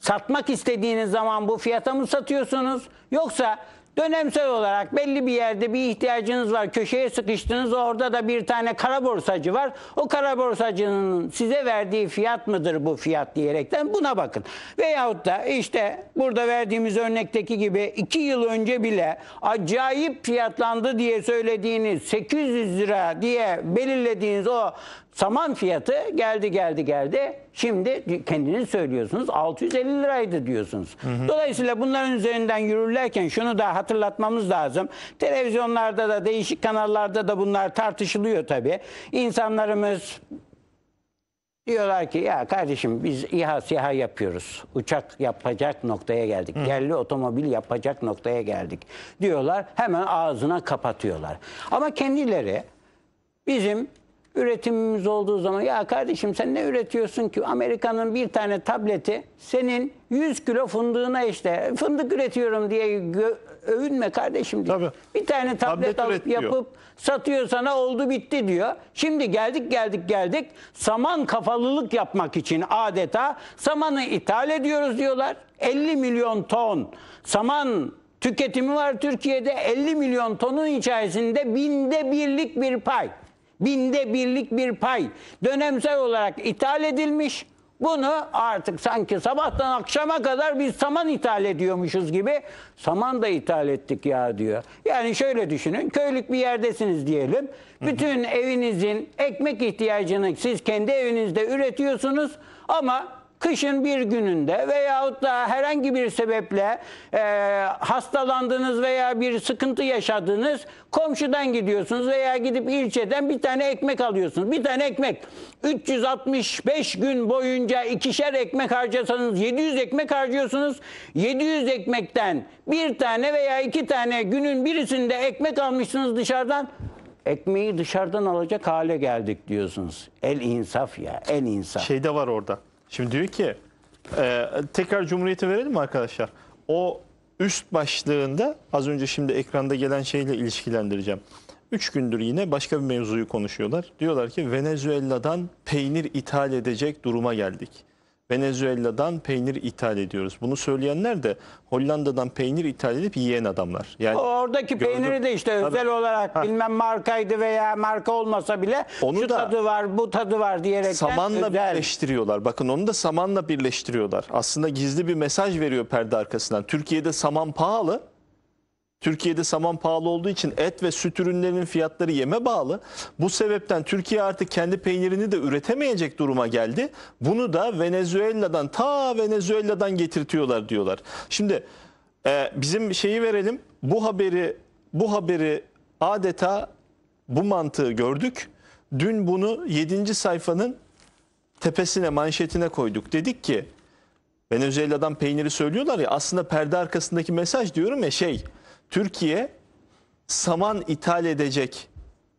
satmak istediğiniz zaman bu fiyata mı satıyorsunuz? Yoksa Dönemsel olarak belli bir yerde bir ihtiyacınız var. Köşeye sıkıştınız. Orada da bir tane kara borsacı var. O kara borsacının size verdiği fiyat mıdır bu fiyat diyerekten buna bakın. Veyahut da işte burada verdiğimiz örnekteki gibi iki yıl önce bile acayip fiyatlandı diye söylediğiniz 800 lira diye belirlediğiniz o Saman fiyatı geldi geldi geldi. Şimdi kendiniz söylüyorsunuz 650 liraydı diyorsunuz. Hı hı. Dolayısıyla bunların üzerinden yürürlerken şunu da hatırlatmamız lazım. Televizyonlarda da değişik kanallarda da bunlar tartışılıyor tabii. İnsanlarımız Diyorlar ki ya kardeşim biz İHA SİHA yapıyoruz. Uçak yapacak noktaya geldik. Hı. Yerli otomobil yapacak noktaya geldik. Diyorlar hemen ağzına kapatıyorlar. Ama kendileri bizim üretimimiz olduğu zaman ya kardeşim sen ne üretiyorsun ki Amerika'nın bir tane tableti senin 100 kilo fındığına işte fındık üretiyorum diye övünme kardeşim diye. Tabii. Bir tane tablet, tablet alıp yapıp satıyor sana oldu bitti diyor. Şimdi geldik geldik geldik saman kafalılık yapmak için adeta samanı ithal ediyoruz diyorlar. 50 milyon ton saman tüketimi var Türkiye'de 50 milyon tonun içerisinde binde birlik bir pay. Binde birlik bir pay dönemsel olarak ithal edilmiş. Bunu artık sanki sabahtan akşama kadar biz saman ithal ediyormuşuz gibi saman da ithal ettik ya diyor. Yani şöyle düşünün köylük bir yerdesiniz diyelim. Bütün evinizin ekmek ihtiyacını siz kendi evinizde üretiyorsunuz ama kışın bir gününde veyahut da herhangi bir sebeple e, hastalandınız veya bir sıkıntı yaşadınız komşudan gidiyorsunuz veya gidip ilçeden bir tane ekmek alıyorsunuz. Bir tane ekmek 365 gün boyunca ikişer ekmek harcasanız 700 ekmek harcıyorsunuz. 700 ekmekten bir tane veya iki tane günün birisinde ekmek almışsınız dışarıdan ekmeği dışarıdan alacak hale geldik diyorsunuz. El insaf ya, el insaf. Şey de var orada. Şimdi diyor ki e, tekrar Cumhuriyeti verelim mi arkadaşlar? O üst başlığında az önce şimdi ekranda gelen şeyle ilişkilendireceğim. Üç gündür yine başka bir mevzuyu konuşuyorlar. Diyorlar ki Venezuela'dan peynir ithal edecek duruma geldik. Venezuela'dan peynir ithal ediyoruz. Bunu söyleyenler de Hollanda'dan peynir ithal edip yiyen adamlar. Yani Oradaki gördüm. peyniri de işte Tabii. özel olarak Ha. bilmem markaydı veya marka olmasa bile Onu şu da- tadı var, bu tadı var diyerekten samanla özel. birleştiriyorlar. Bakın onu da samanla birleştiriyorlar. Aslında gizli bir mesaj veriyor perde arkasından. Türkiye'de saman pahalı. Türkiye'de saman pahalı olduğu için et ve süt ürünlerinin fiyatları yeme bağlı. Bu sebepten Türkiye artık kendi peynirini de üretemeyecek duruma geldi. Bunu da Venezuela'dan ta Venezuela'dan getirtiyorlar diyorlar. Şimdi e, bizim şeyi verelim. Bu haberi bu haberi adeta bu mantığı gördük. Dün bunu 7. sayfanın tepesine manşetine koyduk. Dedik ki Venezuela'dan peyniri söylüyorlar ya aslında perde arkasındaki mesaj diyorum ya şey Türkiye saman ithal edecek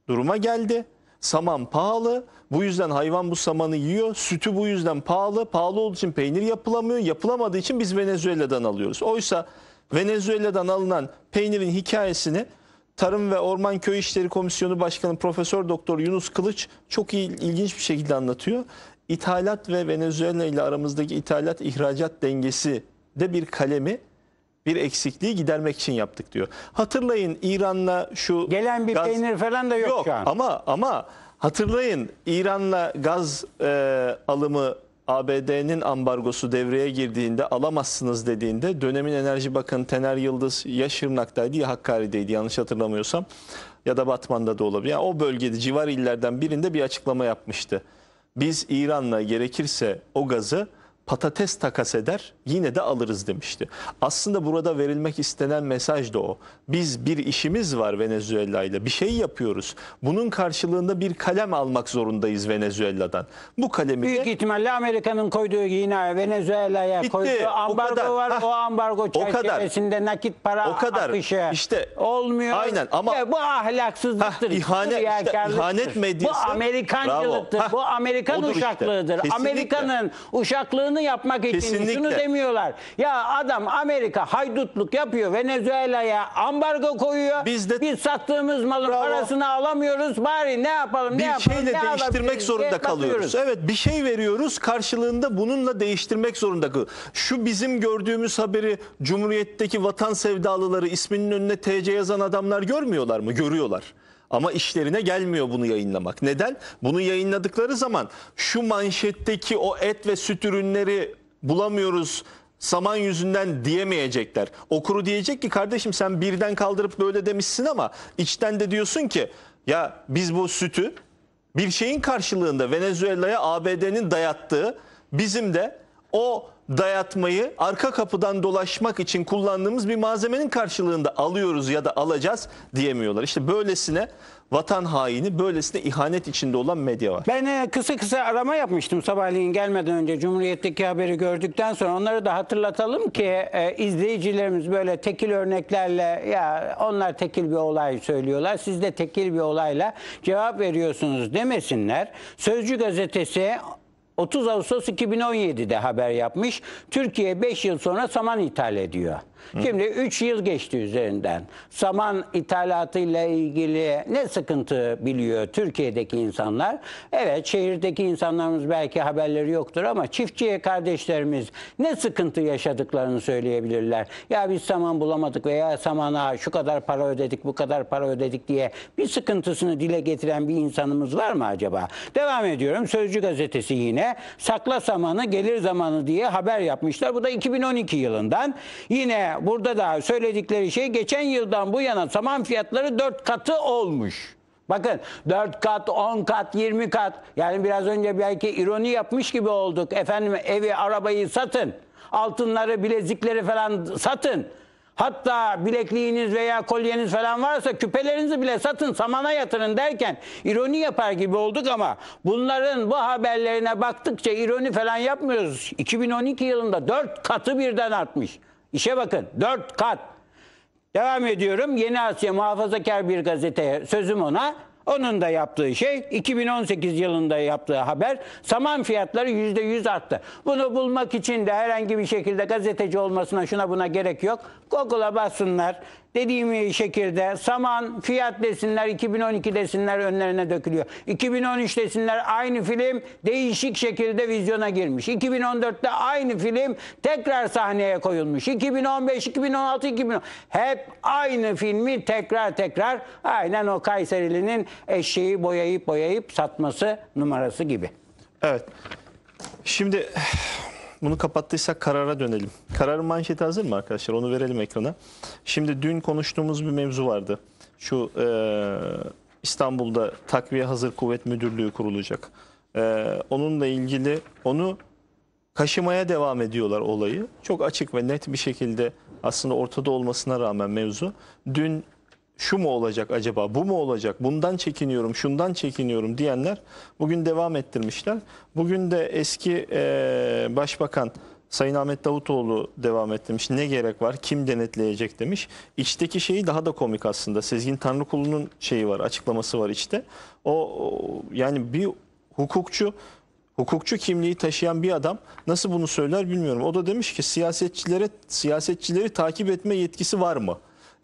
duruma geldi. Saman pahalı. Bu yüzden hayvan bu samanı yiyor. Sütü bu yüzden pahalı. Pahalı olduğu için peynir yapılamıyor. Yapılamadığı için biz Venezuela'dan alıyoruz. Oysa Venezuela'dan alınan peynirin hikayesini Tarım ve Orman Köy İşleri Komisyonu Başkanı Profesör Doktor Yunus Kılıç çok iyi, ilginç bir şekilde anlatıyor. İthalat ve Venezuela ile aramızdaki ithalat ihracat dengesi de bir kalemi bir eksikliği gidermek için yaptık diyor. Hatırlayın İran'la şu gelen bir gaz... peynir falan da yok, yok şu an. ama ama hatırlayın İran'la gaz e, alımı ABD'nin ambargosu devreye girdiğinde alamazsınız dediğinde dönemin Enerji Bakanı Tener Yıldız ya Şırnak'taydı ya Hakkari'deydi yanlış hatırlamıyorsam ya da Batman'da da olabilir. Yani o bölgede civar illerden birinde bir açıklama yapmıştı. Biz İran'la gerekirse o gazı patates takas eder yine de alırız demişti. Aslında burada verilmek istenen mesaj da o. Biz bir işimiz var Venezuela ile bir şey yapıyoruz. Bunun karşılığında bir kalem almak zorundayız Venezuela'dan. Bu kalemi Büyük de... ihtimalle Amerika'nın koyduğu yine Venezuela'ya koyduğu ambargo o kadar. var. Hah. O ambargo çerçevesinde o nakit para o kadar. akışı işte, olmuyor. Aynen ama ya, bu ahlaksızlıktır. Hah, ihanet, işte, ihanet medyası. Bu Amerikancılıktır. bu Amerikan uşaklığıdır. Işte. Amerika'nın uşaklığını ayrımını yapmak için Kesinlikle. şunu demiyorlar. Ya adam Amerika haydutluk yapıyor. Venezuela'ya ambargo koyuyor. Biz, de, Biz sattığımız malın bravo. parasını alamıyoruz. Bari ne yapalım bir ne yapalım. Bir şeyle ne değiştirmek zorunda kalıyoruz. Evet bir şey veriyoruz karşılığında bununla değiştirmek zorunda kalıyoruz. Şu bizim gördüğümüz haberi Cumhuriyet'teki vatan sevdalıları isminin önüne TC yazan adamlar görmüyorlar mı? Görüyorlar. Ama işlerine gelmiyor bunu yayınlamak. Neden? Bunu yayınladıkları zaman şu manşetteki o et ve süt ürünleri bulamıyoruz saman yüzünden diyemeyecekler. Okuru diyecek ki kardeşim sen birden kaldırıp böyle demişsin ama içten de diyorsun ki ya biz bu sütü bir şeyin karşılığında Venezuela'ya ABD'nin dayattığı bizim de o dayatmayı arka kapıdan dolaşmak için kullandığımız bir malzemenin karşılığında alıyoruz ya da alacağız diyemiyorlar. İşte böylesine vatan haini, böylesine ihanet içinde olan medya var. Ben e, kısa kısa arama yapmıştım sabahleyin gelmeden önce Cumhuriyet'teki haberi gördükten sonra. Onları da hatırlatalım ki e, izleyicilerimiz böyle tekil örneklerle ya onlar tekil bir olay söylüyorlar. Siz de tekil bir olayla cevap veriyorsunuz demesinler. Sözcü gazetesi 30 Ağustos 2017'de haber yapmış. Türkiye 5 yıl sonra saman ithal ediyor. Hı. Şimdi 3 yıl geçti üzerinden. Saman ithalatıyla ilgili ne sıkıntı biliyor Türkiye'deki insanlar? Evet şehirdeki insanlarımız belki haberleri yoktur ama çiftçiye kardeşlerimiz ne sıkıntı yaşadıklarını söyleyebilirler. Ya biz saman bulamadık veya samana şu kadar para ödedik bu kadar para ödedik diye bir sıkıntısını dile getiren bir insanımız var mı acaba? Devam ediyorum. Sözcü gazetesi yine sakla zamanı gelir zamanı diye haber yapmışlar. Bu da 2012 yılından. Yine burada da söyledikleri şey geçen yıldan bu yana saman fiyatları 4 katı olmuş. Bakın 4 kat, 10 kat, 20 kat yani biraz önce belki ironi yapmış gibi olduk. Efendim evi, arabayı satın. Altınları, bilezikleri falan satın. Hatta bilekliğiniz veya kolyeniz falan varsa küpelerinizi bile satın samana yatırın derken ironi yapar gibi olduk ama bunların bu haberlerine baktıkça ironi falan yapmıyoruz. 2012 yılında 4 katı birden artmış. İşe bakın 4 kat. Devam ediyorum. Yeni Asya Muhafazakar bir gazete sözüm ona. Onun da yaptığı şey 2018 yılında yaptığı haber saman fiyatları %100 arttı. Bunu bulmak için de herhangi bir şekilde gazeteci olmasına şuna buna gerek yok. Google'a bassınlar dediğim şekilde saman fiyat desinler 2012 desinler önlerine dökülüyor. 2013 desinler aynı film değişik şekilde vizyona girmiş. 2014'te aynı film tekrar sahneye koyulmuş. 2015, 2016, 2010 hep aynı filmi tekrar tekrar aynen o Kayserili'nin eşeği boyayıp boyayıp satması numarası gibi. Evet. Şimdi bunu kapattıysak karara dönelim. Kararın manşeti hazır mı arkadaşlar? Onu verelim ekrana. Şimdi dün konuştuğumuz bir mevzu vardı. Şu e, İstanbul'da takviye hazır kuvvet müdürlüğü kurulacak. E, onunla ilgili onu kaşımaya devam ediyorlar olayı. Çok açık ve net bir şekilde aslında ortada olmasına rağmen mevzu. Dün şu mu olacak acaba, bu mu olacak, bundan çekiniyorum, şundan çekiniyorum diyenler bugün devam ettirmişler. Bugün de eski e, başbakan Sayın Ahmet Davutoğlu devam ettirmiş. Ne gerek var, kim denetleyecek demiş. İçteki şeyi daha da komik aslında. Sezgin Tanrıkulu'nun şeyi var, açıklaması var içte. O, yani bir hukukçu hukukçu kimliği taşıyan bir adam nasıl bunu söyler bilmiyorum. O da demiş ki siyasetçilere siyasetçileri takip etme yetkisi var mı?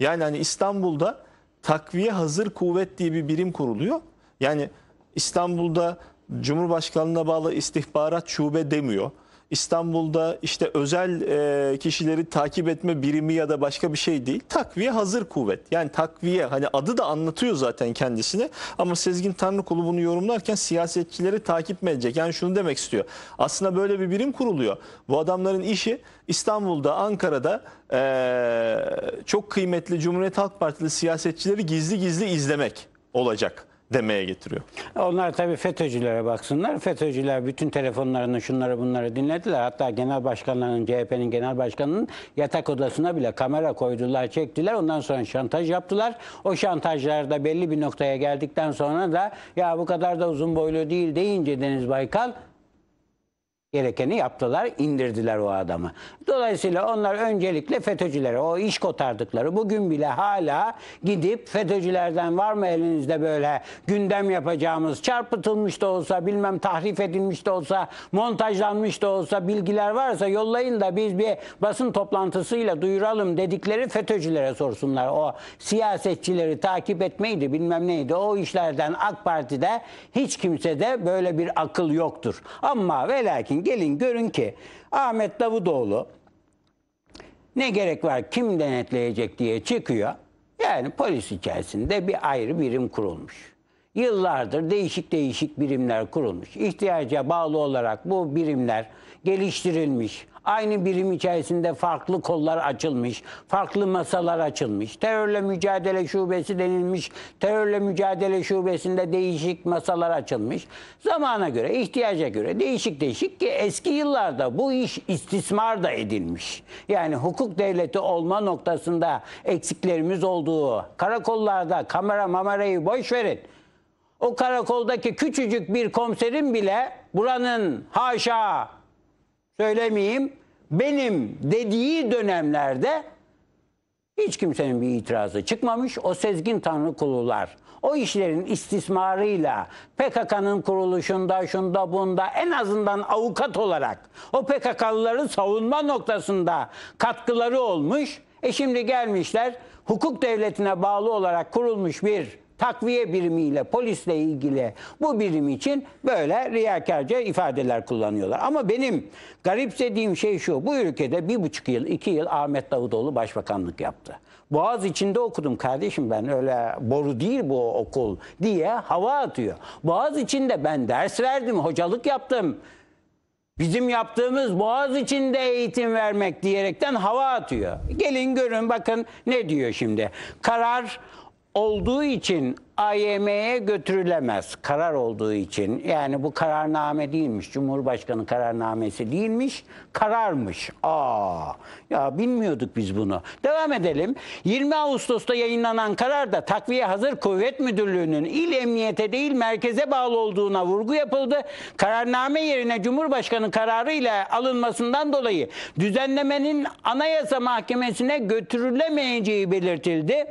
Yani hani İstanbul'da takviye hazır kuvvet diye bir birim kuruluyor. Yani İstanbul'da Cumhurbaşkanlığına bağlı istihbarat şube demiyor. İstanbul'da işte özel e, kişileri takip etme birimi ya da başka bir şey değil. Takviye hazır kuvvet. Yani takviye hani adı da anlatıyor zaten kendisini ama Sezgin Tanrıkulu bunu yorumlarken siyasetçileri takip mi edecek? Yani şunu demek istiyor. Aslında böyle bir birim kuruluyor. Bu adamların işi İstanbul'da, Ankara'da e, çok kıymetli Cumhuriyet Halk Partili siyasetçileri gizli gizli izlemek olacak demeye getiriyor. Onlar tabii FETÖ'cülere baksınlar. FETÖ'cüler bütün telefonlarını şunları bunları dinlediler. Hatta genel başkanlarının, CHP'nin genel başkanının yatak odasına bile kamera koydular, çektiler. Ondan sonra şantaj yaptılar. O şantajlarda belli bir noktaya geldikten sonra da ya bu kadar da uzun boylu değil deyince Deniz Baykal gerekeni yaptılar, indirdiler o adamı. Dolayısıyla onlar öncelikle FETÖ'cülere, o iş kotardıkları bugün bile hala gidip FETÖ'cülerden var mı elinizde böyle gündem yapacağımız, çarpıtılmış da olsa, bilmem tahrif edilmiş de olsa, montajlanmış da olsa bilgiler varsa yollayın da biz bir basın toplantısıyla duyuralım dedikleri FETÖ'cülere sorsunlar. O siyasetçileri takip etmeydi, bilmem neydi. O işlerden AK Parti'de hiç kimsede böyle bir akıl yoktur. Ama ve lakin gelin görün ki Ahmet Davutoğlu ne gerek var kim denetleyecek diye çıkıyor. Yani polis içerisinde bir ayrı birim kurulmuş. Yıllardır değişik değişik birimler kurulmuş. İhtiyaca bağlı olarak bu birimler geliştirilmiş. Aynı birim içerisinde farklı kollar açılmış, farklı masalar açılmış. Terörle mücadele şubesi denilmiş, terörle mücadele şubesinde değişik masalar açılmış. Zamana göre, ihtiyaca göre değişik değişik ki eski yıllarda bu iş istismar da edilmiş. Yani hukuk devleti olma noktasında eksiklerimiz olduğu, karakollarda kamera mamarayı boş verin o karakoldaki küçücük bir komiserin bile buranın haşa söylemeyeyim benim dediği dönemlerde hiç kimsenin bir itirazı çıkmamış. O sezgin tanrı kulular o işlerin istismarıyla PKK'nın kuruluşunda şunda bunda en azından avukat olarak o PKK'lıları savunma noktasında katkıları olmuş. E şimdi gelmişler hukuk devletine bağlı olarak kurulmuş bir takviye birimiyle, polisle ilgili bu birim için böyle riyakarca ifadeler kullanıyorlar. Ama benim garipsediğim şey şu, bu ülkede bir buçuk yıl, iki yıl Ahmet Davutoğlu başbakanlık yaptı. Boğaz içinde okudum kardeşim ben öyle boru değil bu okul diye hava atıyor. Boğaz içinde ben ders verdim, hocalık yaptım. Bizim yaptığımız boğaz içinde eğitim vermek diyerekten hava atıyor. Gelin görün bakın ne diyor şimdi. Karar olduğu için AYM'ye götürülemez. Karar olduğu için. Yani bu kararname değilmiş. Cumhurbaşkanı kararnamesi değilmiş. Kararmış. Aa, ya bilmiyorduk biz bunu. Devam edelim. 20 Ağustos'ta yayınlanan kararda Takviye Hazır Kuvvet Müdürlüğü'nün il emniyete değil merkeze bağlı olduğuna vurgu yapıldı. Kararname yerine Cumhurbaşkanı kararıyla alınmasından dolayı düzenlemenin Anayasa Mahkemesi'ne götürülemeyeceği belirtildi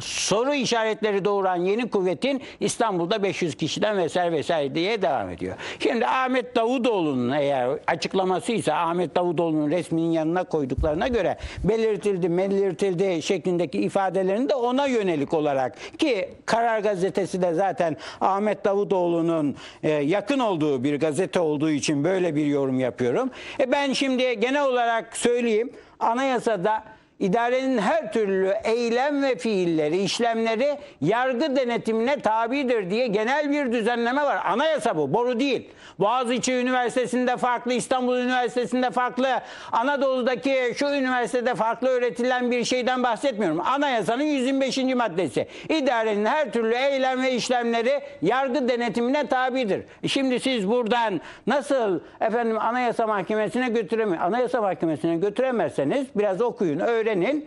soru işaretleri doğuran yeni kuvvetin İstanbul'da 500 kişiden vesaire vesaire diye devam ediyor. Şimdi Ahmet Davutoğlu'nun eğer açıklaması ise Ahmet Davutoğlu'nun resminin yanına koyduklarına göre belirtildi, belirtildi şeklindeki ifadelerini de ona yönelik olarak ki Karar Gazetesi de zaten Ahmet Davutoğlu'nun e, yakın olduğu bir gazete olduğu için böyle bir yorum yapıyorum. E ben şimdi genel olarak söyleyeyim anayasada İdarenin her türlü eylem ve fiilleri, işlemleri yargı denetimine tabidir diye genel bir düzenleme var. Anayasa bu, boru değil. Boğaziçi Üniversitesi'nde farklı, İstanbul Üniversitesi'nde farklı, Anadolu'daki şu üniversitede farklı öğretilen bir şeyden bahsetmiyorum. Anayasanın 125. maddesi. İdarenin her türlü eylem ve işlemleri yargı denetimine tabidir. Şimdi siz buradan nasıl efendim Anayasa Mahkemesi'ne götüremiyor? Anayasa Mahkemesi'ne götüremezseniz biraz okuyun, öğrenin üstlenin.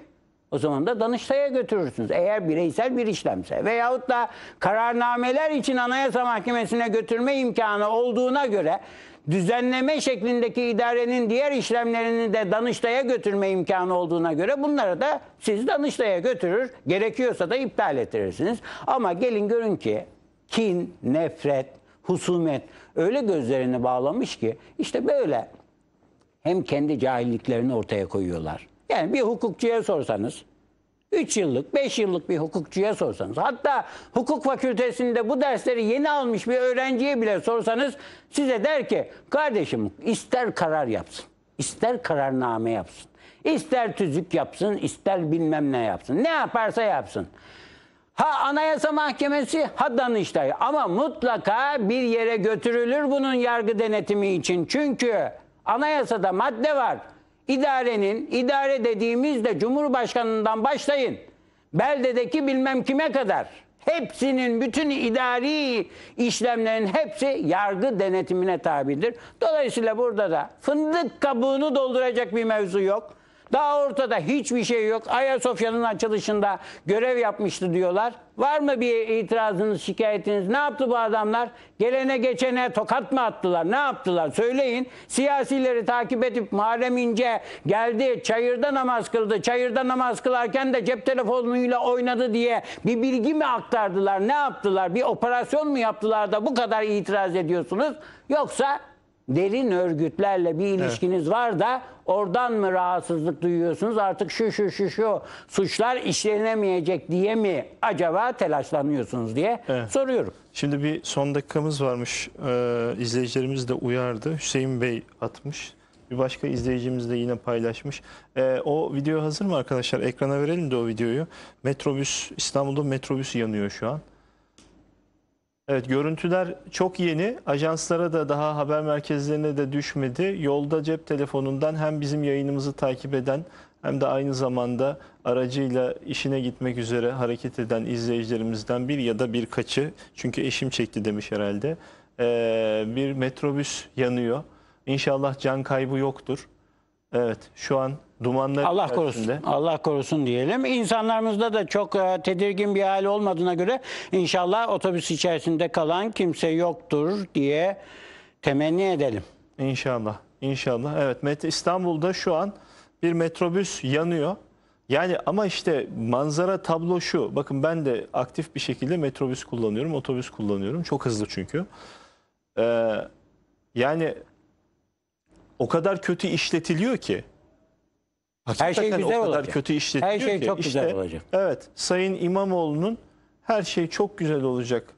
O zaman da Danıştay'a götürürsünüz. Eğer bireysel bir işlemse veyahut da kararnameler için Anayasa Mahkemesi'ne götürme imkanı olduğuna göre düzenleme şeklindeki idarenin diğer işlemlerini de Danıştay'a götürme imkanı olduğuna göre bunları da siz Danıştay'a götürür, gerekiyorsa da iptal ettirirsiniz. Ama gelin görün ki kin, nefret, husumet öyle gözlerini bağlamış ki işte böyle hem kendi cahilliklerini ortaya koyuyorlar yani bir hukukçuya sorsanız 3 yıllık, 5 yıllık bir hukukçuya sorsanız, hatta hukuk fakültesinde bu dersleri yeni almış bir öğrenciye bile sorsanız size der ki, kardeşim ister karar yapsın, ister kararname yapsın, ister tüzük yapsın, ister bilmem ne yapsın, ne yaparsa yapsın. Ha Anayasa Mahkemesi ha Danıştay ama mutlaka bir yere götürülür bunun yargı denetimi için. Çünkü anayasada madde var idarenin, idare dediğimizde Cumhurbaşkanından başlayın. Beldedeki bilmem kime kadar. Hepsinin, bütün idari işlemlerin hepsi yargı denetimine tabidir. Dolayısıyla burada da fındık kabuğunu dolduracak bir mevzu yok. Daha ortada hiçbir şey yok. Ayasofya'nın açılışında görev yapmıştı diyorlar. Var mı bir itirazınız, şikayetiniz? Ne yaptı bu adamlar? Gelene geçene tokat mı attılar? Ne yaptılar? Söyleyin. Siyasileri takip edip Muharrem İnce geldi, çayırda namaz kıldı. Çayırda namaz kılarken de cep telefonuyla oynadı diye bir bilgi mi aktardılar? Ne yaptılar? Bir operasyon mu yaptılar da bu kadar itiraz ediyorsunuz? Yoksa derin örgütlerle bir ilişkiniz evet. var da oradan mı rahatsızlık duyuyorsunuz? Artık şu şu şu şu suçlar işlenemeyecek diye mi acaba telaşlanıyorsunuz diye evet. soruyorum. Şimdi bir son dakikamız varmış. Ee, izleyicilerimiz de uyardı. Hüseyin Bey atmış. Bir başka izleyicimiz de yine paylaşmış. Ee, o video hazır mı arkadaşlar? Ekrana verelim de o videoyu. Metrobüs, İstanbul'da metrobüs yanıyor şu an. Evet görüntüler çok yeni. Ajanslara da daha haber merkezlerine de düşmedi. Yolda cep telefonundan hem bizim yayınımızı takip eden hem de aynı zamanda aracıyla işine gitmek üzere hareket eden izleyicilerimizden bir ya da birkaçı çünkü eşim çekti demiş herhalde. bir metrobüs yanıyor. İnşallah can kaybı yoktur. Evet şu an dumanlar Allah içerisinde. korusun. Allah korusun diyelim. İnsanlarımızda da çok e, tedirgin bir hal olmadığına göre inşallah otobüs içerisinde kalan kimse yoktur diye temenni edelim. İnşallah. İnşallah. Evet, Mete, İstanbul'da şu an bir metrobüs yanıyor. Yani ama işte manzara tablo şu. Bakın ben de aktif bir şekilde metrobüs kullanıyorum, otobüs kullanıyorum. Çok hızlı çünkü. Ee, yani o kadar kötü işletiliyor ki Hakikaten şey güzel o kadar olacak. kötü işletiyor Her şey ki. çok güzel İşte, olacak. Evet Sayın İmamoğlu'nun her şey çok güzel olacak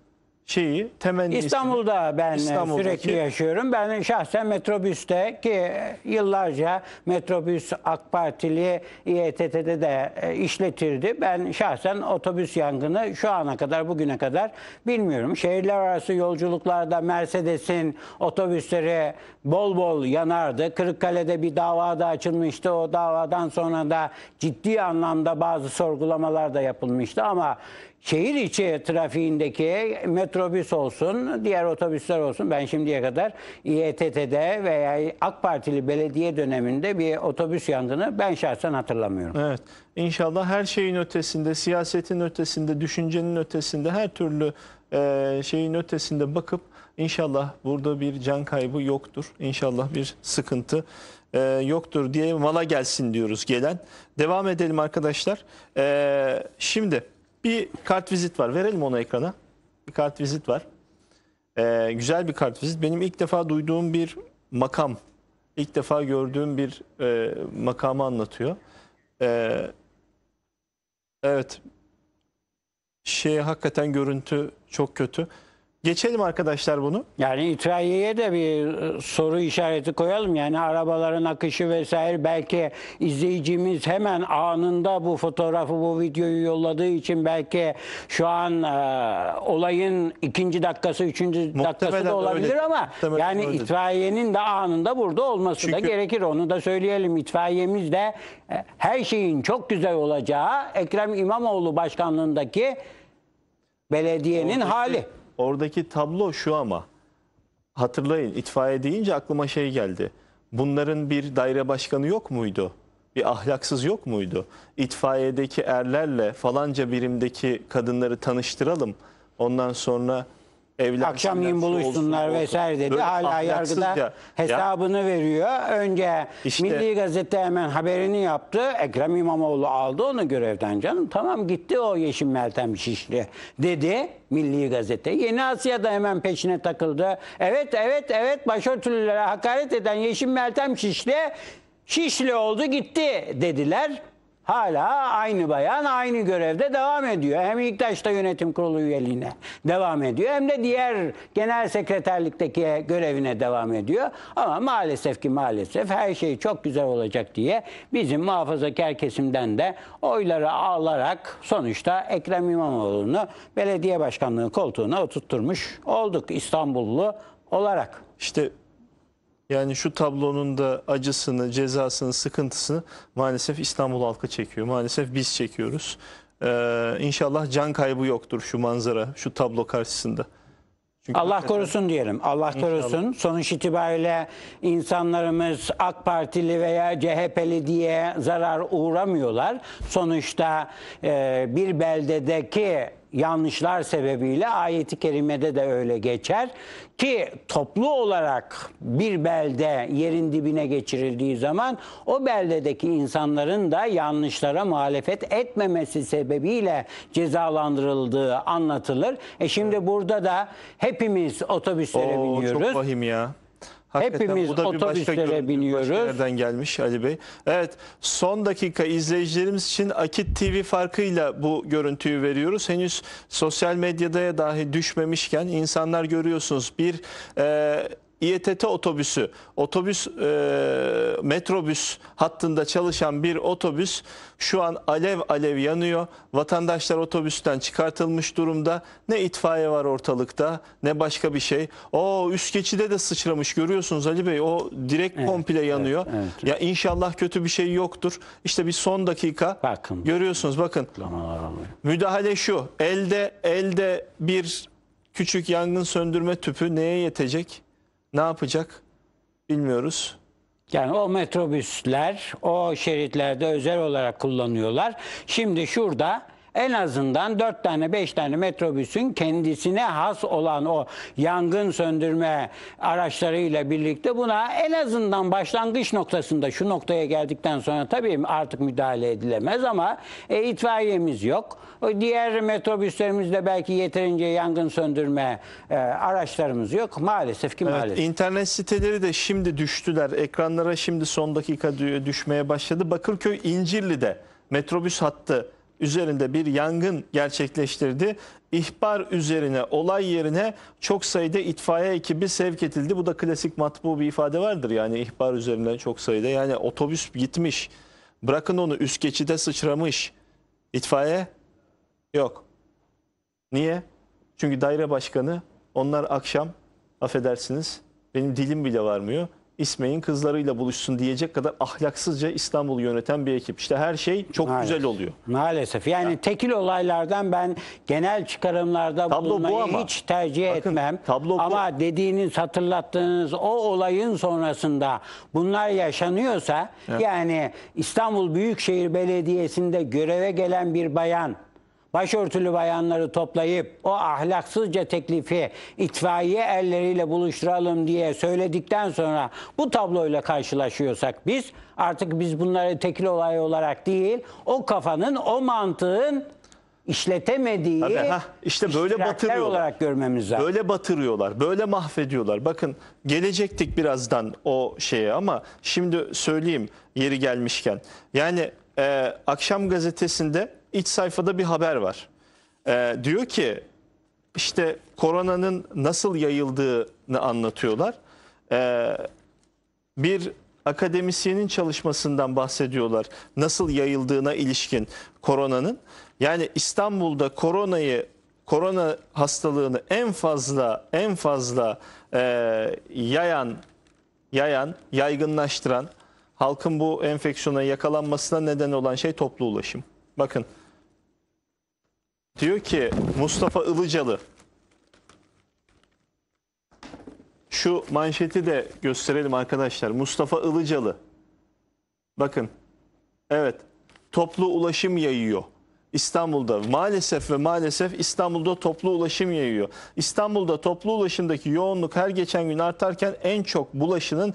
şeyi temennisini... İstanbul'da ben e, sürekli yaşıyorum. Ben şahsen metrobüste ki e, yıllarca metrobüs AK Partili İETT'de de e, işletirdi. Ben şahsen otobüs yangını şu ana kadar bugüne kadar bilmiyorum. Şehirler arası yolculuklarda Mercedes'in otobüsleri bol bol yanardı. Kırıkkale'de bir davada açılmıştı. O davadan sonra da ciddi anlamda bazı sorgulamalar da yapılmıştı ama şehir içi trafiğindeki metrobüs olsun, diğer otobüsler olsun. Ben şimdiye kadar İETT'de veya AK Partili belediye döneminde bir otobüs yandığını ben şahsen hatırlamıyorum. Evet. İnşallah her şeyin ötesinde, siyasetin ötesinde, düşüncenin ötesinde, her türlü e, şeyin ötesinde bakıp inşallah burada bir can kaybı yoktur. İnşallah bir sıkıntı e, yoktur diye mala gelsin diyoruz gelen. Devam edelim arkadaşlar. E, şimdi... Bir kart vizit var. Verelim onu ekrana. Bir kart vizit var. Ee, güzel bir kart vizit. Benim ilk defa duyduğum bir makam. İlk defa gördüğüm bir e, makamı anlatıyor. Ee, evet. Şey hakikaten görüntü çok kötü. Geçelim arkadaşlar bunu. Yani itfaiyeye de bir e, soru işareti koyalım. Yani arabaların akışı vesaire belki izleyicimiz hemen anında bu fotoğrafı, bu videoyu yolladığı için belki şu an e, olayın ikinci dakikası, üçüncü Muhtemelen dakikası da olabilir öyle. ama Muhtemelen yani öyle. itfaiyenin de anında burada olması Çünkü- da gerekir. Onu da söyleyelim. İtfaiyemiz de e, her şeyin çok güzel olacağı Ekrem İmamoğlu başkanlığındaki belediyenin hali. Oradaki tablo şu ama hatırlayın itfaiye deyince aklıma şey geldi. Bunların bir daire başkanı yok muydu? Bir ahlaksız yok muydu? İtfaiyedeki erlerle falanca birimdeki kadınları tanıştıralım. Ondan sonra Evlensinler, Akşamleyin buluşsunlar olsun, vesaire dedi. Böyle Hala yargıda hesabını veriyor. Önce İşte- Milli Gazete hemen haberini yaptı. Ekrem İmamoğlu aldı onu görevden canım. Tamam gitti o Yeşim Meltem Şişli dedi Milli Gazete. Yeni da hemen peşine takıldı. Evet evet evet başörtülülere hakaret eden Yeşim Meltem Şişli Şişli oldu gitti dediler. Hala aynı bayan aynı görevde devam ediyor. Hem İlktaş'ta yönetim kurulu üyeliğine devam ediyor hem de diğer genel sekreterlikteki görevine devam ediyor. Ama maalesef ki maalesef her şey çok güzel olacak diye bizim muhafazakar kesimden de oyları alarak sonuçta Ekrem İmamoğlu'nu belediye başkanlığı koltuğuna oturtturmuş olduk İstanbullu olarak. İşte yani şu tablonun da acısını, cezasını, sıkıntısını maalesef İstanbul halkı çekiyor. Maalesef biz çekiyoruz. Ee, inşallah can kaybı yoktur şu manzara, şu tablo karşısında. Çünkü Allah hakikaten... korusun diyelim. Allah korusun. İnşallah. Sonuç itibariyle insanlarımız AK Partili veya CHP'li diye zarar uğramıyorlar. Sonuçta e, bir beldedeki yanlışlar sebebiyle ayeti kerimede de öyle geçer ki toplu olarak bir belde yerin dibine geçirildiği zaman o beldedeki insanların da yanlışlara muhalefet etmemesi sebebiyle cezalandırıldığı anlatılır. E şimdi burada da hepimiz otobüslere Oo, biniyoruz. Çok vahim ya. Hakikaten Hepimiz bu da bir başka görüntü, biniyoruz. Başka gelmiş Ali Bey. Evet son dakika izleyicilerimiz için Akit TV farkıyla bu görüntüyü veriyoruz. Henüz sosyal medyada dahi düşmemişken insanlar görüyorsunuz bir... E, İETT otobüsü, otobüs e, metrobüs hattında çalışan bir otobüs şu an alev alev yanıyor. Vatandaşlar otobüsten çıkartılmış durumda. Ne itfaiye var ortalıkta ne başka bir şey. O üst geçide de sıçramış görüyorsunuz Ali Bey. O direkt evet, komple yanıyor. Evet, evet. Ya inşallah kötü bir şey yoktur. İşte bir son dakika bakın. görüyorsunuz bakın. Müdahale şu. Elde elde bir küçük yangın söndürme tüpü neye yetecek? ne yapacak bilmiyoruz. Yani o metrobüsler o şeritlerde özel olarak kullanıyorlar. Şimdi şurada en azından 4 tane 5 tane metrobüsün kendisine has olan o yangın söndürme araçlarıyla birlikte buna en azından başlangıç noktasında şu noktaya geldikten sonra tabii artık müdahale edilemez ama e, itfaiyemiz yok. O diğer metrobüslerimizde belki yeterince yangın söndürme e, araçlarımız yok. Maalesef ki maalesef. Evet, internet siteleri de şimdi düştüler. Ekranlara şimdi son dakika düşmeye başladı. Bakırköy İncirli'de metrobüs hattı üzerinde bir yangın gerçekleştirdi. İhbar üzerine olay yerine çok sayıda itfaiye ekibi sevk edildi. Bu da klasik matbu bir ifade vardır yani ihbar üzerine çok sayıda. Yani otobüs gitmiş bırakın onu üst geçide sıçramış İtfaiye yok. Niye? Çünkü daire başkanı onlar akşam affedersiniz benim dilim bile varmıyor İsmail'in kızlarıyla buluşsun diyecek kadar ahlaksızca İstanbul'u yöneten bir ekip. İşte her şey çok Maalesef. güzel oluyor. Maalesef. Yani ya. tekil olaylardan ben genel çıkarımlarda tablo bulunmayı bu ama. hiç tercih Bakın, etmem. Tablo ama bu. dediğiniz, hatırlattığınız o olayın sonrasında bunlar yaşanıyorsa ya. yani İstanbul Büyükşehir Belediyesi'nde göreve gelen bir bayan başörtülü bayanları toplayıp o ahlaksızca teklifi itfaiye elleriyle buluşturalım diye söyledikten sonra bu tabloyla karşılaşıyorsak biz artık biz bunları tekil olay olarak değil o kafanın o mantığın işletemediği Tabii, heh, işte böyle batırıyorlar olarak görmemiz lazım. Böyle batırıyorlar, böyle mahvediyorlar. Bakın gelecektik birazdan o şeye ama şimdi söyleyeyim yeri gelmişken. Yani e, akşam gazetesinde iç sayfada bir haber var. Ee, diyor ki işte koronanın nasıl yayıldığını anlatıyorlar. Ee, bir akademisyenin çalışmasından bahsediyorlar. Nasıl yayıldığına ilişkin koronanın. Yani İstanbul'da koronayı korona hastalığını en fazla en fazla e, yayan yayan yaygınlaştıran halkın bu enfeksiyona yakalanmasına neden olan şey toplu ulaşım. Bakın Diyor ki Mustafa Ilıcalı şu manşeti de gösterelim arkadaşlar. Mustafa Ilıcalı. Bakın. Evet. Toplu ulaşım yayıyor. İstanbul'da maalesef ve maalesef İstanbul'da toplu ulaşım yayıyor. İstanbul'da toplu ulaşımdaki yoğunluk her geçen gün artarken en çok bulaşının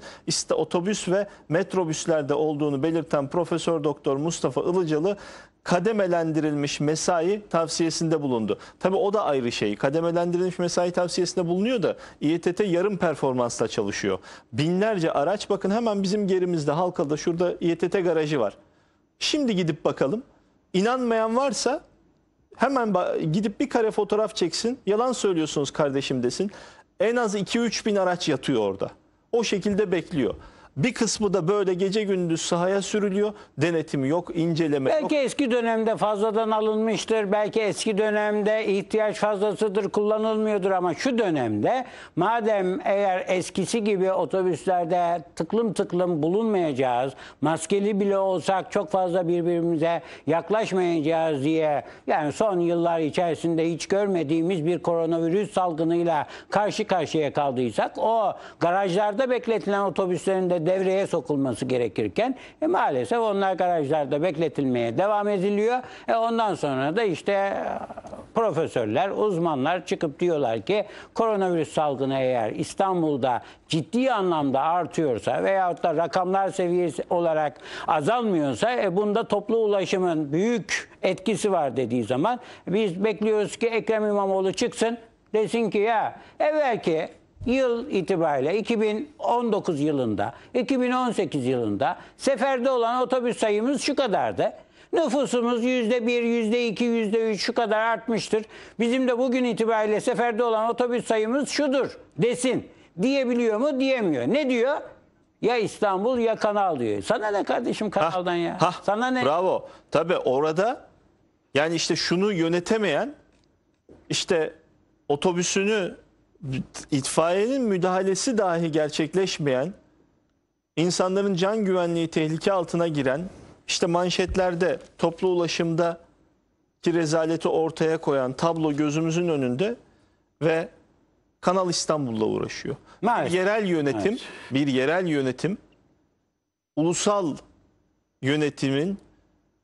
otobüs ve metrobüslerde olduğunu belirten Profesör Doktor Mustafa Ilıcalı kademelendirilmiş mesai tavsiyesinde bulundu. Tabii o da ayrı şey. Kademelendirilmiş mesai tavsiyesinde bulunuyor da İETT yarım performansla çalışıyor. Binlerce araç bakın hemen bizim gerimizde Halkalı'da şurada İETT garajı var. Şimdi gidip bakalım. İnanmayan varsa hemen gidip bir kare fotoğraf çeksin. Yalan söylüyorsunuz kardeşim desin. En az 2-3 bin araç yatıyor orada. O şekilde bekliyor. Bir kısmı da böyle gece gündüz sahaya sürülüyor. Denetim yok, inceleme belki yok. Belki eski dönemde fazladan alınmıştır. Belki eski dönemde ihtiyaç fazlasıdır, kullanılmıyordur ama şu dönemde madem eğer eskisi gibi otobüslerde tıklım tıklım bulunmayacağız, maskeli bile olsak çok fazla birbirimize yaklaşmayacağız diye yani son yıllar içerisinde hiç görmediğimiz bir koronavirüs salgınıyla karşı karşıya kaldıysak o garajlarda bekletilen otobüslerin de devreye sokulması gerekirken e, maalesef onlar garajlarda bekletilmeye devam ediliyor. E, ondan sonra da işte e, profesörler, uzmanlar çıkıp diyorlar ki koronavirüs salgını eğer İstanbul'da ciddi anlamda artıyorsa veyahut da rakamlar seviyesi olarak azalmıyorsa e, bunda toplu ulaşımın büyük etkisi var dediği zaman biz bekliyoruz ki Ekrem İmamoğlu çıksın desin ki ya evvelki yıl itibariyle 2019 yılında, 2018 yılında seferde olan otobüs sayımız şu kadardı. Nüfusumuz yüzde bir, yüzde iki, yüzde üç şu kadar artmıştır. Bizim de bugün itibariyle seferde olan otobüs sayımız şudur desin. Diyebiliyor mu? Diyemiyor. Ne diyor? Ya İstanbul ya kanal diyor. Sana ne kardeşim kanaldan ya? Hah, Sana ne? Bravo. Tabii orada yani işte şunu yönetemeyen işte otobüsünü itfaiyenin müdahalesi dahi gerçekleşmeyen, insanların can güvenliği tehlike altına giren, işte manşetlerde, toplu ulaşımda ki rezaleti ortaya koyan tablo gözümüzün önünde ve Kanal İstanbul'la uğraşıyor. Maalesef. Bir yerel yönetim, Maalesef. bir yerel yönetim ulusal yönetimin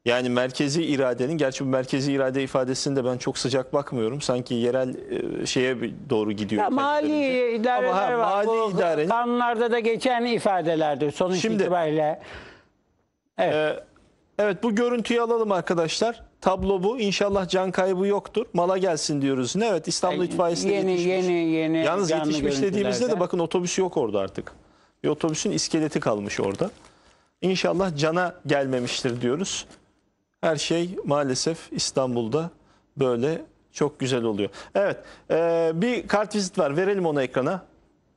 yani merkezi iradenin, gerçi bu merkezi irade ifadesinde ben çok sıcak bakmıyorum. Sanki yerel e, şeye doğru gidiyor. Ya, mali idareler Ama var. Mali Bu idarenin, Kanunlarda da geçen ifadelerdir sonuç Şimdi- itibariyle. Evet. e, evet bu görüntüyü alalım arkadaşlar. Tablo bu. İnşallah can kaybı yoktur. Mala gelsin diyoruz. Ne? Evet İstanbul İtfaiyesi de yeni, yetişmiş. yeni yeni Yalnız yetişmiş dediğimizde de bakın otobüsü yok orada artık. Bir otobüsün iskeleti kalmış orada. İnşallah cana gelmemiştir diyoruz. Her şey maalesef İstanbul'da böyle çok güzel oluyor. Evet e, bir kartvizit var verelim onu ekrana.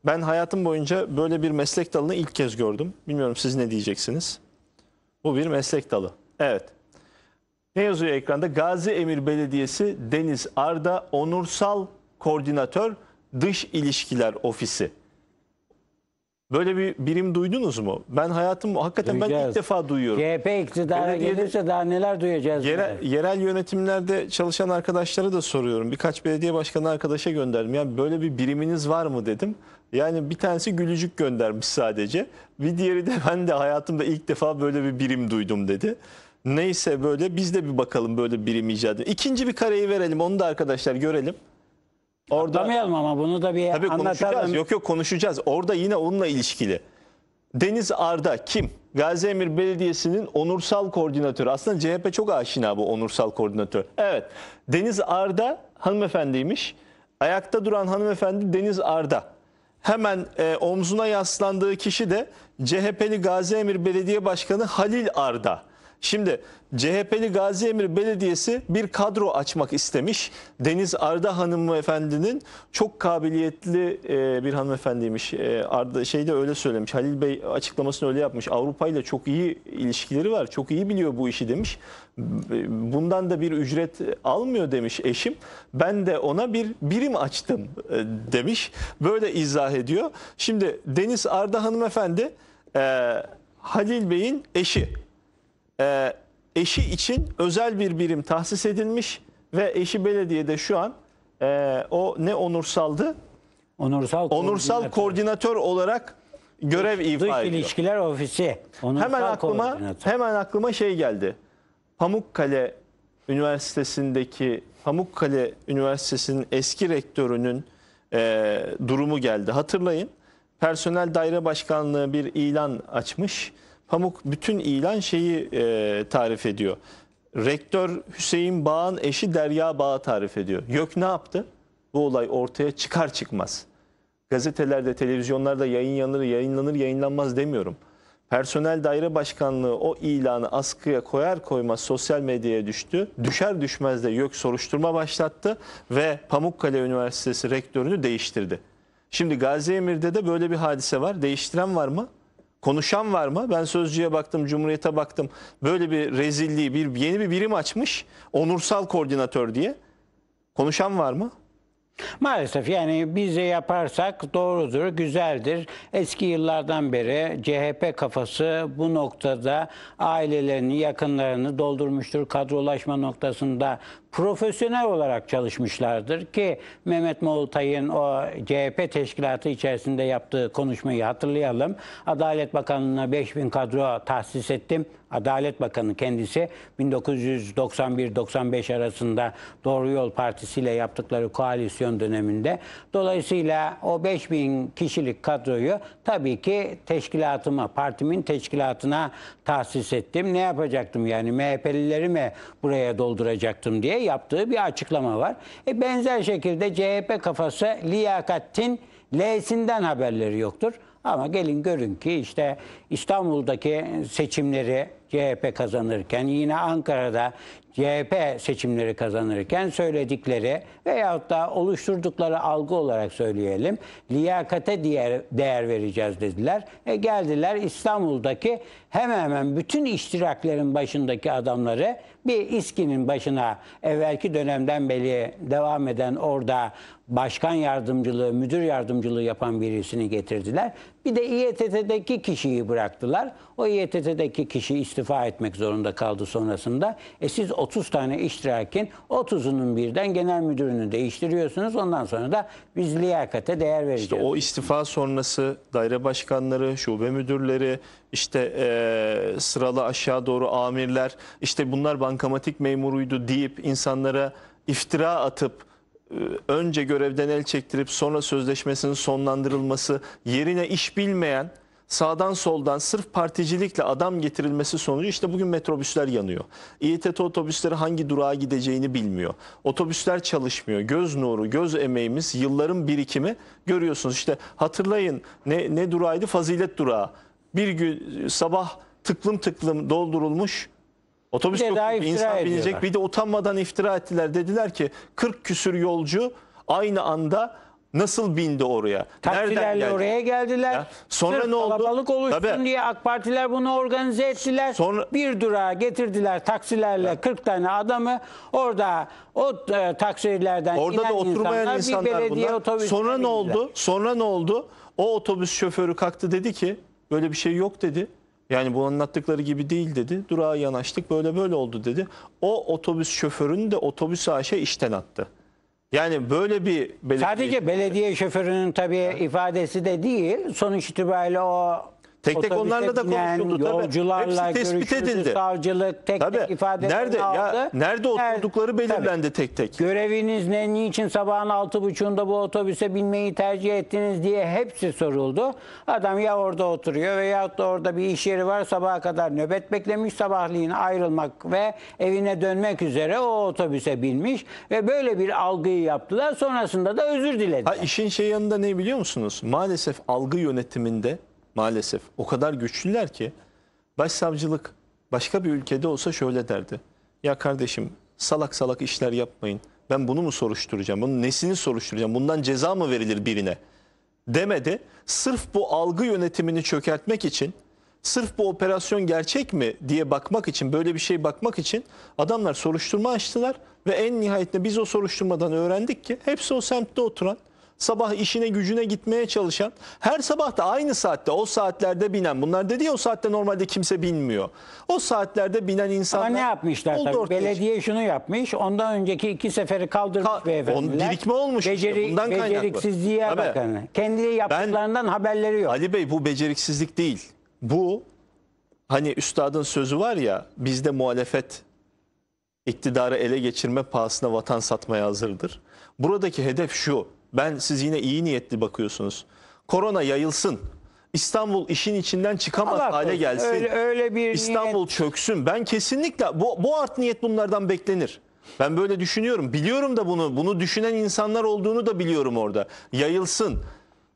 Ben hayatım boyunca böyle bir meslek dalını ilk kez gördüm. Bilmiyorum siz ne diyeceksiniz. Bu bir meslek dalı. Evet. Ne yazıyor ekranda? Gazi Emir Belediyesi Deniz Arda Onursal Koordinatör Dış İlişkiler Ofisi. Böyle bir birim duydunuz mu? Ben hayatım hakikaten ben ilk defa duyuyorum. CHP iktidara Belediyenin- gelirse daha neler duyacağız? Yerel, yerel yönetimlerde çalışan arkadaşlara da soruyorum. Birkaç belediye başkanı arkadaşa gönderdim. Yani böyle bir biriminiz var mı dedim. Yani bir tanesi gülücük göndermiş sadece. Bir diğeri de ben de hayatımda ilk defa böyle bir birim duydum dedi. Neyse böyle biz de bir bakalım böyle birim icadı. İkinci bir kareyi verelim onu da arkadaşlar görelim. Orada, Atlamayalım ama bunu da bir tabii anlatalım. Yok yok konuşacağız. Orada yine onunla ilişkili. Deniz Arda kim? Gazi Emir Belediyesi'nin onursal koordinatörü. Aslında CHP çok aşina bu onursal koordinatör. Evet. Deniz Arda hanımefendiymiş. Ayakta duran hanımefendi Deniz Arda. Hemen e, omzuna yaslandığı kişi de CHP'li Gazi Emir Belediye Başkanı Halil Arda. Şimdi CHP'li Gazi Emir Belediyesi bir kadro açmak istemiş. Deniz Arda hanımefendinin çok kabiliyetli e, bir hanımefendiymiş. E, Arda şeyde öyle söylemiş. Halil Bey açıklamasını öyle yapmış. Avrupa ile çok iyi ilişkileri var. Çok iyi biliyor bu işi demiş. Bundan da bir ücret almıyor demiş eşim. Ben de ona bir birim açtım e, demiş. Böyle izah ediyor. Şimdi Deniz Arda hanımefendi Halil Bey'in eşi e, eşi için özel bir birim tahsis edilmiş ve eşi belediyede şu an e, o ne onursaldı? Onursal, onursal koordinatör olarak görev dış, ifa dış ediyor. ilişkiler ofisi. Onursal hemen aklıma hemen aklıma şey geldi. Pamukkale Üniversitesi'ndeki Pamukkale Üniversitesi'nin eski rektörünün e, durumu geldi. Hatırlayın personel daire başkanlığı bir ilan açmış Pamuk bütün ilan şeyi e, tarif ediyor. Rektör Hüseyin Bağ'ın eşi Derya Bağ'ı tarif ediyor. YÖK ne yaptı? Bu olay ortaya çıkar çıkmaz. Gazetelerde, televizyonlarda yayınlanır, yayınlanır, yayınlanmaz demiyorum. Personel daire başkanlığı o ilanı askıya koyar koymaz sosyal medyaya düştü. Düşer düşmez de YÖK soruşturma başlattı ve Pamukkale Üniversitesi rektörünü değiştirdi. Şimdi Gazi Emir'de de böyle bir hadise var. Değiştiren var mı? Konuşan var mı? Ben Sözcü'ye baktım, Cumhuriyet'e baktım. Böyle bir rezilliği, bir yeni bir birim açmış. Onursal koordinatör diye. Konuşan var mı? Maalesef yani biz yaparsak doğrudur, güzeldir. Eski yıllardan beri CHP kafası bu noktada ailelerini, yakınlarını doldurmuştur. Kadrolaşma noktasında profesyonel olarak çalışmışlardır ki Mehmet Moğultay'ın o CHP teşkilatı içerisinde yaptığı konuşmayı hatırlayalım. Adalet Bakanlığı'na 5000 kadro tahsis ettim. Adalet Bakanı kendisi 1991-95 arasında Doğru Yol Partisi ile yaptıkları koalisyon döneminde. Dolayısıyla o 5000 kişilik kadroyu tabii ki teşkilatıma, partimin teşkilatına tahsis ettim. Ne yapacaktım yani MHP'lileri mi buraya dolduracaktım diye yaptığı bir açıklama var. E benzer şekilde CHP kafası liyakatin L'sinden haberleri yoktur. Ama gelin görün ki işte İstanbul'daki seçimleri CHP kazanırken yine Ankara'da CHP seçimleri kazanırken söyledikleri veyahut da oluşturdukları algı olarak söyleyelim liyakate diğer değer vereceğiz dediler. E geldiler İstanbul'daki hemen hemen bütün iştiraklerin başındaki adamları bir İSKİ'nin başına evvelki dönemden beri devam eden orada başkan yardımcılığı, müdür yardımcılığı yapan birisini getirdiler. Bir de İETT'deki kişiyi bıraktılar. O İETT'deki kişi istifa etmek zorunda kaldı sonrasında. E siz 30 tane iştirakin 30'unun birden genel müdürünü değiştiriyorsunuz. Ondan sonra da biz liyakate değer vereceğiz. İşte o istifa sonrası daire başkanları, şube müdürleri, işte e, sıralı aşağı doğru amirler, işte bunlar bankamatik memuruydu deyip insanlara iftira atıp e, önce görevden el çektirip sonra sözleşmesinin sonlandırılması yerine iş bilmeyen sağdan soldan sırf particilikle adam getirilmesi sonucu işte bugün metrobüsler yanıyor. İETT otobüsleri hangi durağa gideceğini bilmiyor. Otobüsler çalışmıyor. Göz nuru, göz emeğimiz, yılların birikimi görüyorsunuz. İşte hatırlayın ne, ne durağıydı? Fazilet durağı. Bir gün sabah tıklım tıklım doldurulmuş otobüs bir yok. insan ediyorlar. binecek. Bir de utanmadan iftira ettiler. Dediler ki 40 küsür yolcu aynı anda Nasıl bindi oraya? Taksilerle geldi? oraya geldiler. Ya, sonra Sırf ne oldu? Kalabalık oluşsun Tabii. diye AK Partiler bunu organize ettiler. Sonra- Bir durağa getirdiler taksilerle 40 tane adamı. Orada o e, taksilerden Orada inen da oturmayan insanlar, bir belediye otobüsüne Sonra ne oldu? Sonra ne oldu? O otobüs şoförü kalktı dedi ki böyle bir şey yok dedi. Yani bu anlattıkları gibi değil dedi. Durağa yanaştık böyle böyle oldu dedi. O otobüs şoförünü de otobüs aşe işten attı. Yani böyle bir belediye... Sadece belediye şoförünün tabii ifadesi de değil. Sonuç itibariyle o Tek tek onlarla da binen, konuşuldu tabii. Hepsi tespit edildi. savcılık tek Tabii. tek ifadelerini Nerede aldı. ya nerede oturdukları belirlendi tek tek. Göreviniz ne, niçin sabahın altı buçuğunda bu otobüse binmeyi tercih ettiniz diye hepsi soruldu. Adam ya orada oturuyor veya da orada bir iş yeri var sabaha kadar nöbet beklemiş. Sabahleyin ayrılmak ve evine dönmek üzere o otobüse binmiş ve böyle bir algıyı yaptılar. Sonrasında da özür dilediler. Ha işin şey yanında ne biliyor musunuz? Maalesef algı yönetiminde maalesef o kadar güçlüler ki başsavcılık başka bir ülkede olsa şöyle derdi. Ya kardeşim salak salak işler yapmayın. Ben bunu mu soruşturacağım? Bunun nesini soruşturacağım? Bundan ceza mı verilir birine? Demedi. Sırf bu algı yönetimini çökertmek için, sırf bu operasyon gerçek mi diye bakmak için, böyle bir şey bakmak için adamlar soruşturma açtılar ve en nihayetinde biz o soruşturmadan öğrendik ki hepsi o semtte oturan sabah işine gücüne gitmeye çalışan, her sabah da aynı saatte o saatlerde binen, bunlar dedi ya o saatte normalde kimse binmiyor. O saatlerde binen insanlar... Ama ne yapmışlar oldu tabii, belediye şunu yapmış, ondan önceki iki seferi kaldırmış Ka beyefendiler. Birikme olmuş Beceri, işte, bundan beceriksizliğe bakanı. Kendi yaptıklarından ben, haberleri yok. Ali Bey bu beceriksizlik değil. Bu hani üstadın sözü var ya bizde muhalefet iktidarı ele geçirme pahasına vatan satmaya hazırdır. Buradaki hedef şu. Ben siz yine iyi niyetli bakıyorsunuz. Korona yayılsın. İstanbul işin içinden çıkamaz Allah hale gelsin. Öyle, öyle bir İstanbul niyet... çöksün. Ben kesinlikle bu, bu art niyet bunlardan beklenir. Ben böyle düşünüyorum. Biliyorum da bunu. Bunu düşünen insanlar olduğunu da biliyorum orada. Yayılsın.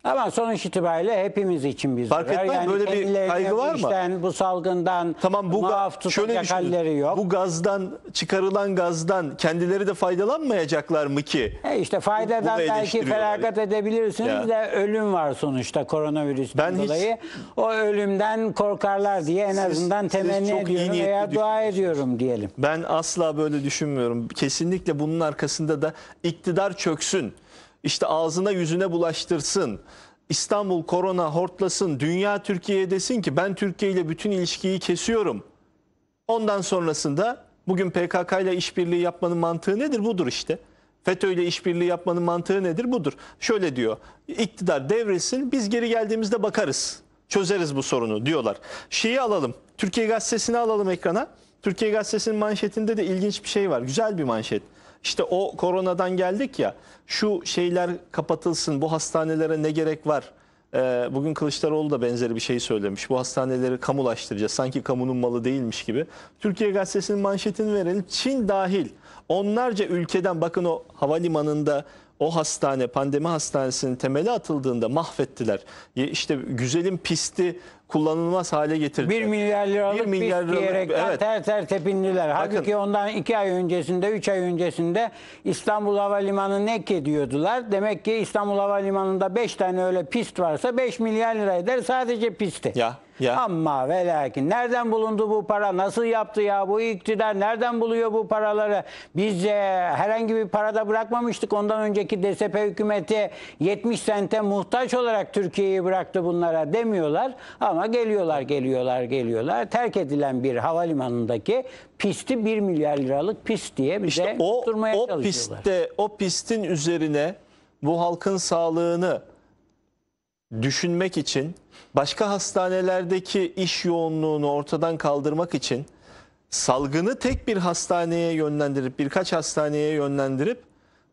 Ama sonuç itibariyle hepimiz için bir Fark zarar. Yani böyle bir kaygı var mı? bu işten, Bu salgından Tamam bu muaf tutacak halleri yok. Bu gazdan çıkarılan gazdan kendileri de faydalanmayacaklar mı ki? E işte faydadan bunu belki eleştiriyorlar. feragat edebilirsiniz de ölüm var sonuçta koronavirüs. Ben hiç- O ölümden korkarlar diye en azından temenni çok ediyorum veya dua ediyorum diyelim. Ben asla böyle düşünmüyorum. Kesinlikle bunun arkasında da iktidar çöksün işte ağzına yüzüne bulaştırsın. İstanbul korona hortlasın, dünya Türkiye'ye desin ki ben Türkiye ile bütün ilişkiyi kesiyorum. Ondan sonrasında bugün PKK ile işbirliği yapmanın mantığı nedir? Budur işte. FETÖ ile işbirliği yapmanın mantığı nedir? Budur. Şöyle diyor. İktidar devrilsin, biz geri geldiğimizde bakarız. Çözeriz bu sorunu diyorlar. Şeyi alalım. Türkiye Gazetesi'ni alalım ekrana. Türkiye Gazetesi'nin manşetinde de ilginç bir şey var. Güzel bir manşet. İşte o koronadan geldik ya şu şeyler kapatılsın bu hastanelere ne gerek var? Ee, bugün Kılıçdaroğlu da benzeri bir şey söylemiş. Bu hastaneleri kamulaştıracağız sanki kamunun malı değilmiş gibi. Türkiye Gazetesi'nin manşetini verelim. Çin dahil onlarca ülkeden bakın o havalimanında o hastane pandemi hastanesinin temeli atıldığında mahvettiler. İşte güzelim pisti kullanılmaz hale getirdiler. 1 milyar liralık 1 milyar liralık, diyerekten evet. ter ter tepindiler. Bakın, Halbuki ondan 2 ay öncesinde, 3 ay öncesinde İstanbul Havalimanı'nı ek ediyordular. Demek ki İstanbul Havalimanı'nda 5 tane öyle pist varsa 5 milyar lira eder sadece pisti. Ya ya. Ama ve lakin nereden bulundu bu para? Nasıl yaptı ya bu iktidar? Nereden buluyor bu paraları? Biz e, herhangi bir parada bırakmamıştık. Ondan önceki DSP hükümeti 70 sente muhtaç olarak Türkiye'yi bıraktı bunlara demiyorlar. Ama geliyorlar, geliyorlar, geliyorlar. Terk edilen bir havalimanındaki pisti 1 milyar liralık pist diye bize işte o, durmaya o çalışıyorlar. Pistte, o pistin üzerine bu halkın sağlığını düşünmek için başka hastanelerdeki iş yoğunluğunu ortadan kaldırmak için salgını tek bir hastaneye yönlendirip birkaç hastaneye yönlendirip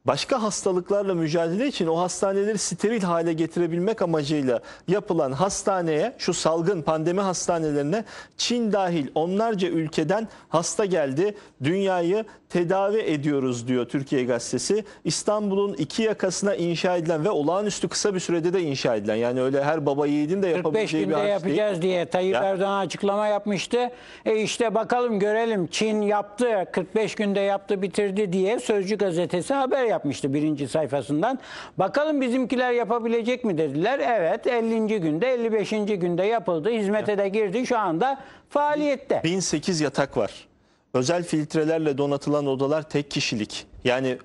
başka hastalıklarla mücadele için o hastaneleri steril hale getirebilmek amacıyla yapılan hastaneye şu salgın pandemi hastanelerine Çin dahil onlarca ülkeden hasta geldi. Dünyayı tedavi ediyoruz diyor Türkiye Gazetesi. İstanbul'un iki yakasına inşa edilen ve olağanüstü kısa bir sürede de inşa edilen yani öyle her baba yiğidin de yapabileceği bir harç değil. 45 günde yapacağız diye Tayyip ya. Erdoğan açıklama yapmıştı. E işte bakalım görelim Çin yaptı 45 günde yaptı bitirdi diye Sözcü gazetesi haber yapmıştı birinci sayfasından. Bakalım bizimkiler yapabilecek mi dediler. Evet 50. günde 55. günde yapıldı. Hizmete ya. de girdi şu anda faaliyette. 1008 yatak var. Özel filtrelerle donatılan odalar tek kişilik. Yani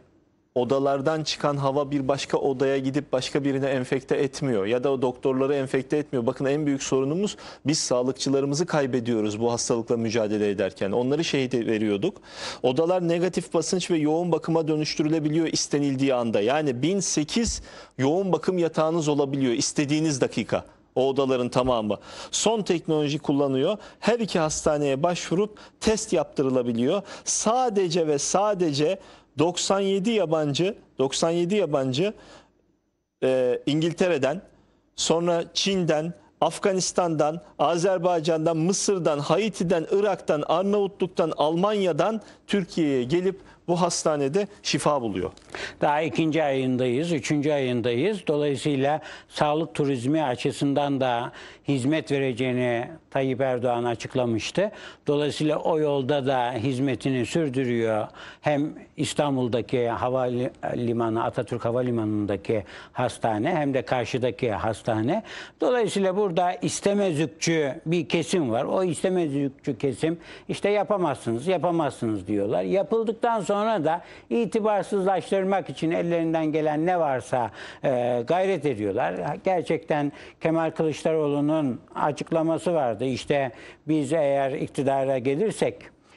odalardan çıkan hava bir başka odaya gidip başka birine enfekte etmiyor ya da doktorları enfekte etmiyor. Bakın en büyük sorunumuz biz sağlıkçılarımızı kaybediyoruz bu hastalıkla mücadele ederken. Onları şehit veriyorduk. Odalar negatif basınç ve yoğun bakıma dönüştürülebiliyor istenildiği anda. Yani 1008 yoğun bakım yatağınız olabiliyor istediğiniz dakika. O odaların tamamı son teknoloji kullanıyor. Her iki hastaneye başvurup test yaptırılabiliyor. Sadece ve sadece 97 yabancı 97 yabancı e, İngiltere'den sonra Çin'den Afganistan'dan, Azerbaycan'dan, Mısır'dan, Haiti'den, Irak'tan, Arnavutluk'tan, Almanya'dan Türkiye'ye gelip bu hastanede şifa buluyor. Daha ikinci ayındayız, üçüncü ayındayız. Dolayısıyla sağlık turizmi açısından da hizmet vereceğini Tayyip Erdoğan açıklamıştı. Dolayısıyla o yolda da hizmetini sürdürüyor. Hem İstanbul'daki havalimanı, Atatürk Havalimanı'ndaki hastane hem de karşıdaki hastane. Dolayısıyla burada istemezlikçi bir kesim var. O istemezlikçi kesim işte yapamazsınız, yapamazsınız diyorlar. Yapıldıktan sonra da itibarsızlaştırmak için ellerinden gelen ne varsa e, gayret ediyorlar. Gerçekten Kemal Kılıçdaroğlu'nun açıklaması vardı vardı. İşte biz eğer iktidara gelirsek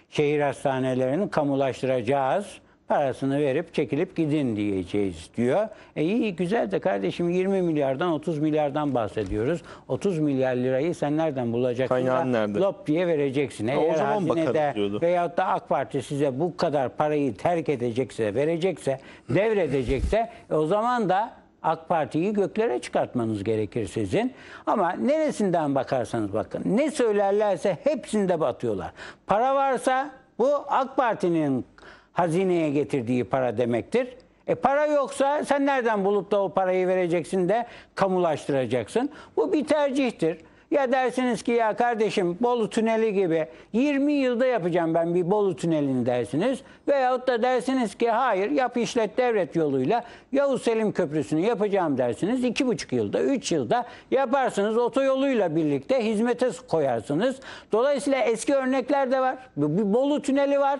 şehir hastanelerini kamulaştıracağız parasını verip çekilip gidin diyeceğiz diyor. E iyi güzel de kardeşim 20 milyardan 30 milyardan bahsediyoruz. 30 milyar lirayı sen nereden bulacaksın? Kaynağın nerede? Lop diye vereceksin. E, eğer o zaman bakarız diyordu. Veyahut da AK Parti size bu kadar parayı terk edecekse, verecekse, devredecekse e o zaman da AK Parti'yi göklere çıkartmanız gerekir sizin. Ama neresinden bakarsanız bakın ne söylerlerse hepsinde batıyorlar. Para varsa bu AK Parti'nin hazineye getirdiği para demektir. E para yoksa sen nereden bulup da o parayı vereceksin de kamulaştıracaksın? Bu bir tercihtir. Ya dersiniz ki ya kardeşim Bolu Tüneli gibi 20 yılda yapacağım ben bir Bolu Tüneli'ni dersiniz. Veyahut da dersiniz ki hayır yap işlet devlet yoluyla Yavuz Selim Köprüsü'nü yapacağım dersiniz. 2,5 yılda 3 yılda yaparsınız otoyoluyla birlikte hizmete koyarsınız. Dolayısıyla eski örnekler de var. Bir Bolu Tüneli var.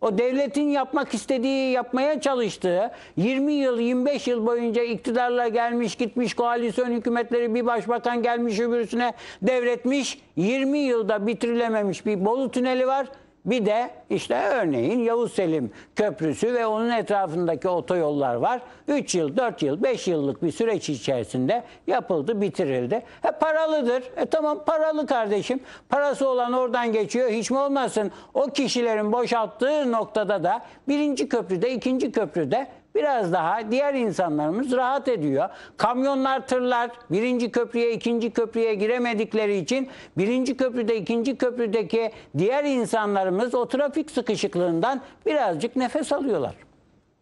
O devletin yapmak istediği, yapmaya çalıştığı 20 yıl, 25 yıl boyunca iktidarla gelmiş, gitmiş koalisyon hükümetleri bir başbakan gelmiş öbürsüne devretmiş. 20 yılda bitirilememiş bir Bolu tüneli var. Bir de işte örneğin Yavuz Selim Köprüsü ve onun etrafındaki otoyollar var. 3 yıl, 4 yıl, 5 yıllık bir süreç içerisinde yapıldı, bitirildi. He paralıdır. E tamam paralı kardeşim. Parası olan oradan geçiyor. Hiç mi olmasın o kişilerin boşalttığı noktada da birinci köprüde, ikinci köprüde biraz daha diğer insanlarımız rahat ediyor. Kamyonlar, tırlar birinci köprüye, ikinci köprüye giremedikleri için birinci köprüde, ikinci köprüdeki diğer insanlarımız o trafik sıkışıklığından birazcık nefes alıyorlar.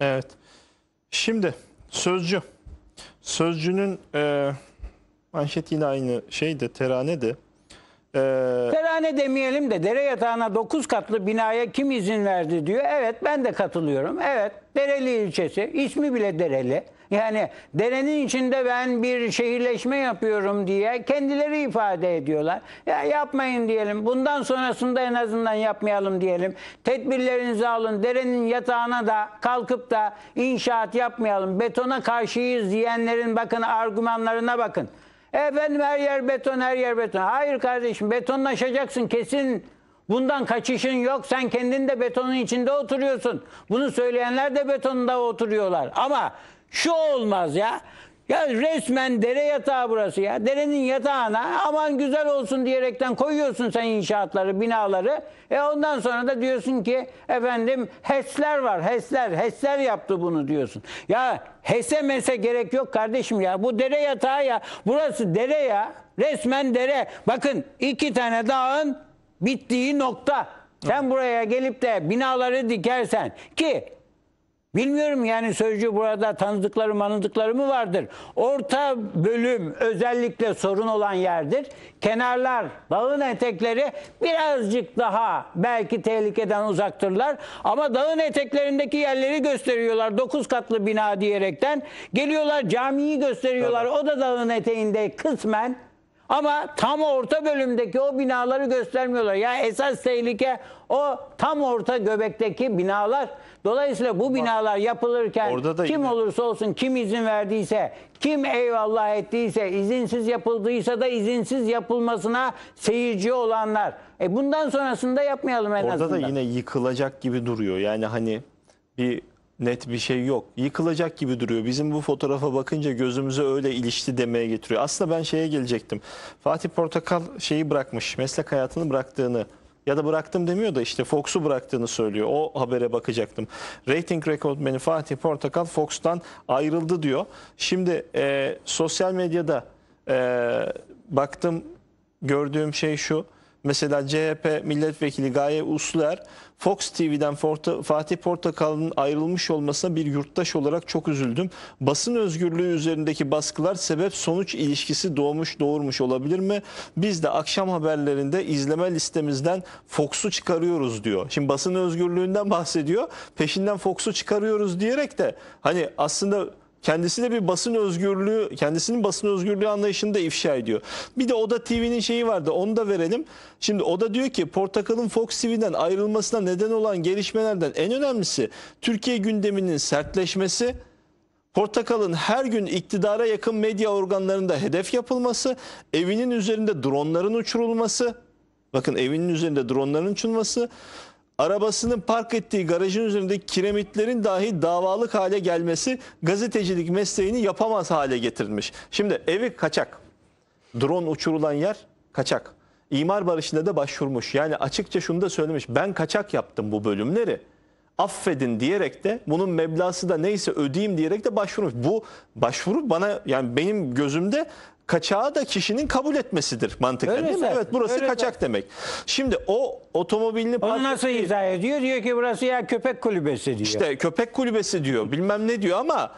Evet. Şimdi sözcü. Sözcünün e, manşet yine aynı şeyde, terane de. Terane ee, demeyelim de dere yatağına 9 katlı binaya kim izin verdi diyor. Evet ben de katılıyorum. Evet Dereli ilçesi ismi bile Dereli. Yani derenin içinde ben bir şehirleşme yapıyorum diye kendileri ifade ediyorlar. Ya yapmayın diyelim. Bundan sonrasında en azından yapmayalım diyelim. Tedbirlerinizi alın. Derenin yatağına da kalkıp da inşaat yapmayalım. Betona karşıyız diyenlerin bakın argümanlarına bakın. Efendim her yer beton, her yer beton. Hayır kardeşim betonlaşacaksın kesin. Bundan kaçışın yok. Sen kendin de betonun içinde oturuyorsun. Bunu söyleyenler de betonunda oturuyorlar. Ama şu olmaz ya. Ya resmen dere yatağı burası ya. Derenin yatağına aman güzel olsun diyerekten koyuyorsun sen inşaatları, binaları. E ondan sonra da diyorsun ki efendim HES'ler var, HES'ler, HES'ler yaptı bunu diyorsun. Ya HES'e mese gerek yok kardeşim ya. Bu dere yatağı ya. Burası dere ya. Resmen dere. Bakın iki tane dağın bittiği nokta. Sen buraya gelip de binaları dikersen ki Bilmiyorum yani sözcü burada tanıdıkları manıdıkları mı vardır? Orta bölüm özellikle sorun olan yerdir. Kenarlar, dağın etekleri birazcık daha belki tehlikeden uzaktırlar. Ama dağın eteklerindeki yerleri gösteriyorlar. Dokuz katlı bina diyerekten. Geliyorlar camiyi gösteriyorlar. Evet. O da dağın eteğinde kısmen. Ama tam orta bölümdeki o binaları göstermiyorlar. Ya yani esas tehlike o tam orta göbekteki binalar. Dolayısıyla bu binalar yapılırken Orada da kim yine- olursa olsun kim izin verdiyse, kim eyvallah ettiyse, izinsiz yapıldıysa da izinsiz yapılmasına seyirci olanlar. E bundan sonrasında yapmayalım en Orada azından. da yine yıkılacak gibi duruyor. Yani hani bir net bir şey yok. Yıkılacak gibi duruyor. Bizim bu fotoğrafa bakınca gözümüze öyle ilişti demeye getiriyor. Aslında ben şeye gelecektim. Fatih Portakal şeyi bırakmış. Meslek hayatını bıraktığını ya da bıraktım demiyor da işte Fox'u bıraktığını söylüyor. O habere bakacaktım. Rating rekortmeni Fatih Portakal Fox'tan ayrıldı diyor. Şimdi e, sosyal medyada e, baktım gördüğüm şey şu. Mesela CHP milletvekili Gaye Usluer Fox TV'den Fatih Portakal'ın ayrılmış olmasına bir yurttaş olarak çok üzüldüm. Basın özgürlüğü üzerindeki baskılar sebep sonuç ilişkisi doğmuş doğurmuş olabilir mi? Biz de akşam haberlerinde izleme listemizden Fox'u çıkarıyoruz diyor. Şimdi basın özgürlüğünden bahsediyor. Peşinden Fox'u çıkarıyoruz diyerek de hani aslında kendisi de bir basın özgürlüğü, kendisinin basın özgürlüğü anlayışını da ifşa ediyor. Bir de Oda TV'nin şeyi vardı onu da verelim. Şimdi Oda diyor ki Portakal'ın Fox TV'den ayrılmasına neden olan gelişmelerden en önemlisi Türkiye gündeminin sertleşmesi, Portakal'ın her gün iktidara yakın medya organlarında hedef yapılması, evinin üzerinde dronların uçurulması, bakın evinin üzerinde dronların uçurulması, arabasının park ettiği garajın üzerinde kiremitlerin dahi davalık hale gelmesi gazetecilik mesleğini yapamaz hale getirmiş. Şimdi evi kaçak. Drone uçurulan yer kaçak. İmar barışında da başvurmuş. Yani açıkça şunu da söylemiş. Ben kaçak yaptım bu bölümleri. Affedin diyerek de bunun meblası da neyse ödeyeyim diyerek de başvurmuş. Bu başvuru bana yani benim gözümde kaçağı da kişinin kabul etmesidir mantıklı değil mi? zaten, Evet burası öyle kaçak demek. Şimdi o otomobilini Onu nasıl ettiği- izah ediyor? Diyor ki burası ya köpek kulübesi diyor. işte köpek kulübesi diyor bilmem ne diyor ama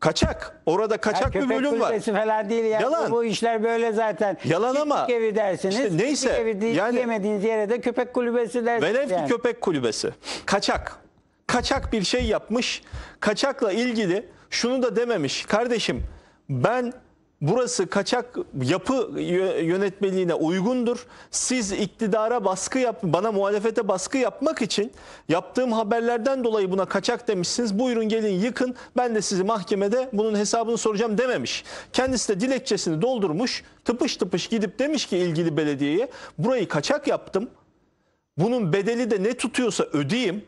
kaçak orada Ya kaçak bir bölüm var. kulübesi falan değil ya. Yalan. Bu, işler böyle zaten. Yalan Çiftlik ama- evi dersiniz. İşte neyse, çiftlik evi yani- diyemediğiniz yere de köpek kulübesi dersiniz. Velev ki yani. köpek kulübesi. Kaçak. Kaçak bir şey yapmış. Kaçakla ilgili şunu da dememiş. Kardeşim ben burası kaçak yapı yönetmeliğine uygundur. Siz iktidara baskı yap, bana muhalefete baskı yapmak için yaptığım haberlerden dolayı buna kaçak demişsiniz. Buyurun gelin yıkın ben de sizi mahkemede bunun hesabını soracağım dememiş. Kendisi de dilekçesini doldurmuş tıpış tıpış gidip demiş ki ilgili belediyeye burayı kaçak yaptım. Bunun bedeli de ne tutuyorsa ödeyeyim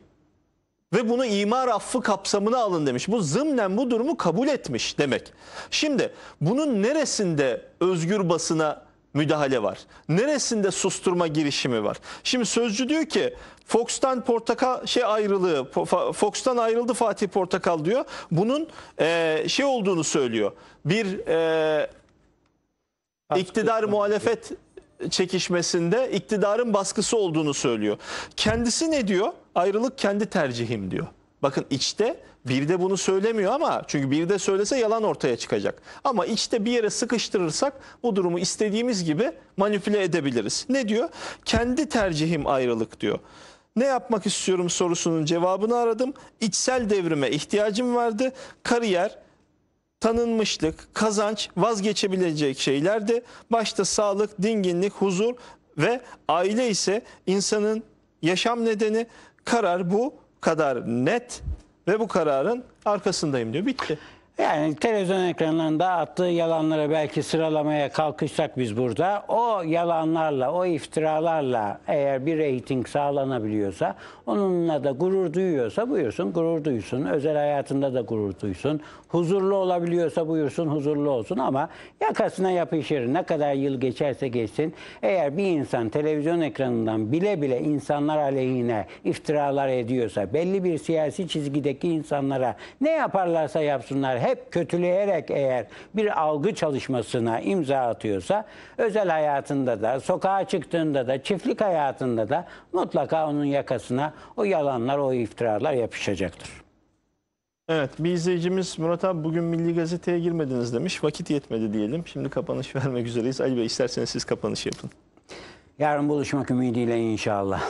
ve bunu imar affı kapsamına alın demiş. Bu zımnen bu durumu kabul etmiş demek. Şimdi bunun neresinde özgür basına müdahale var? Neresinde susturma girişimi var? Şimdi sözcü diyor ki Fox'tan portakal şey ayrılığı Fox'tan ayrıldı Fatih Portakal diyor. Bunun e, şey olduğunu söylüyor. Bir e, iktidar muhalefet çekişmesinde iktidarın baskısı olduğunu söylüyor. Kendisi ne diyor? ayrılık kendi tercihim diyor. Bakın içte bir de bunu söylemiyor ama çünkü bir de söylese yalan ortaya çıkacak. Ama içte bir yere sıkıştırırsak bu durumu istediğimiz gibi manipüle edebiliriz. Ne diyor? Kendi tercihim ayrılık diyor. Ne yapmak istiyorum sorusunun cevabını aradım. İçsel devrime ihtiyacım vardı. Kariyer, tanınmışlık, kazanç vazgeçebilecek şeylerdi. Başta sağlık, dinginlik, huzur ve aile ise insanın yaşam nedeni Karar bu kadar net ve bu kararın arkasındayım diyor. Bitti. Yani televizyon ekranlarında attığı yalanları belki sıralamaya kalkışsak biz burada o yalanlarla, o iftiralarla eğer bir reyting sağlanabiliyorsa onunla da gurur duyuyorsa buyursun gurur duysun. Özel hayatında da gurur duysun huzurlu olabiliyorsa buyursun huzurlu olsun ama yakasına yapışır. Ne kadar yıl geçerse geçsin. Eğer bir insan televizyon ekranından bile bile insanlar aleyhine iftiralar ediyorsa, belli bir siyasi çizgideki insanlara ne yaparlarsa yapsınlar hep kötüleyerek eğer bir algı çalışmasına imza atıyorsa, özel hayatında da, sokağa çıktığında da, çiftlik hayatında da mutlaka onun yakasına o yalanlar, o iftiralar yapışacaktır. Evet bir izleyicimiz Murat abi bugün Milli Gazete'ye girmediniz demiş. Vakit yetmedi diyelim. Şimdi kapanış vermek üzereyiz. Ali Bey isterseniz siz kapanış yapın. Yarın buluşmak ümidiyle inşallah.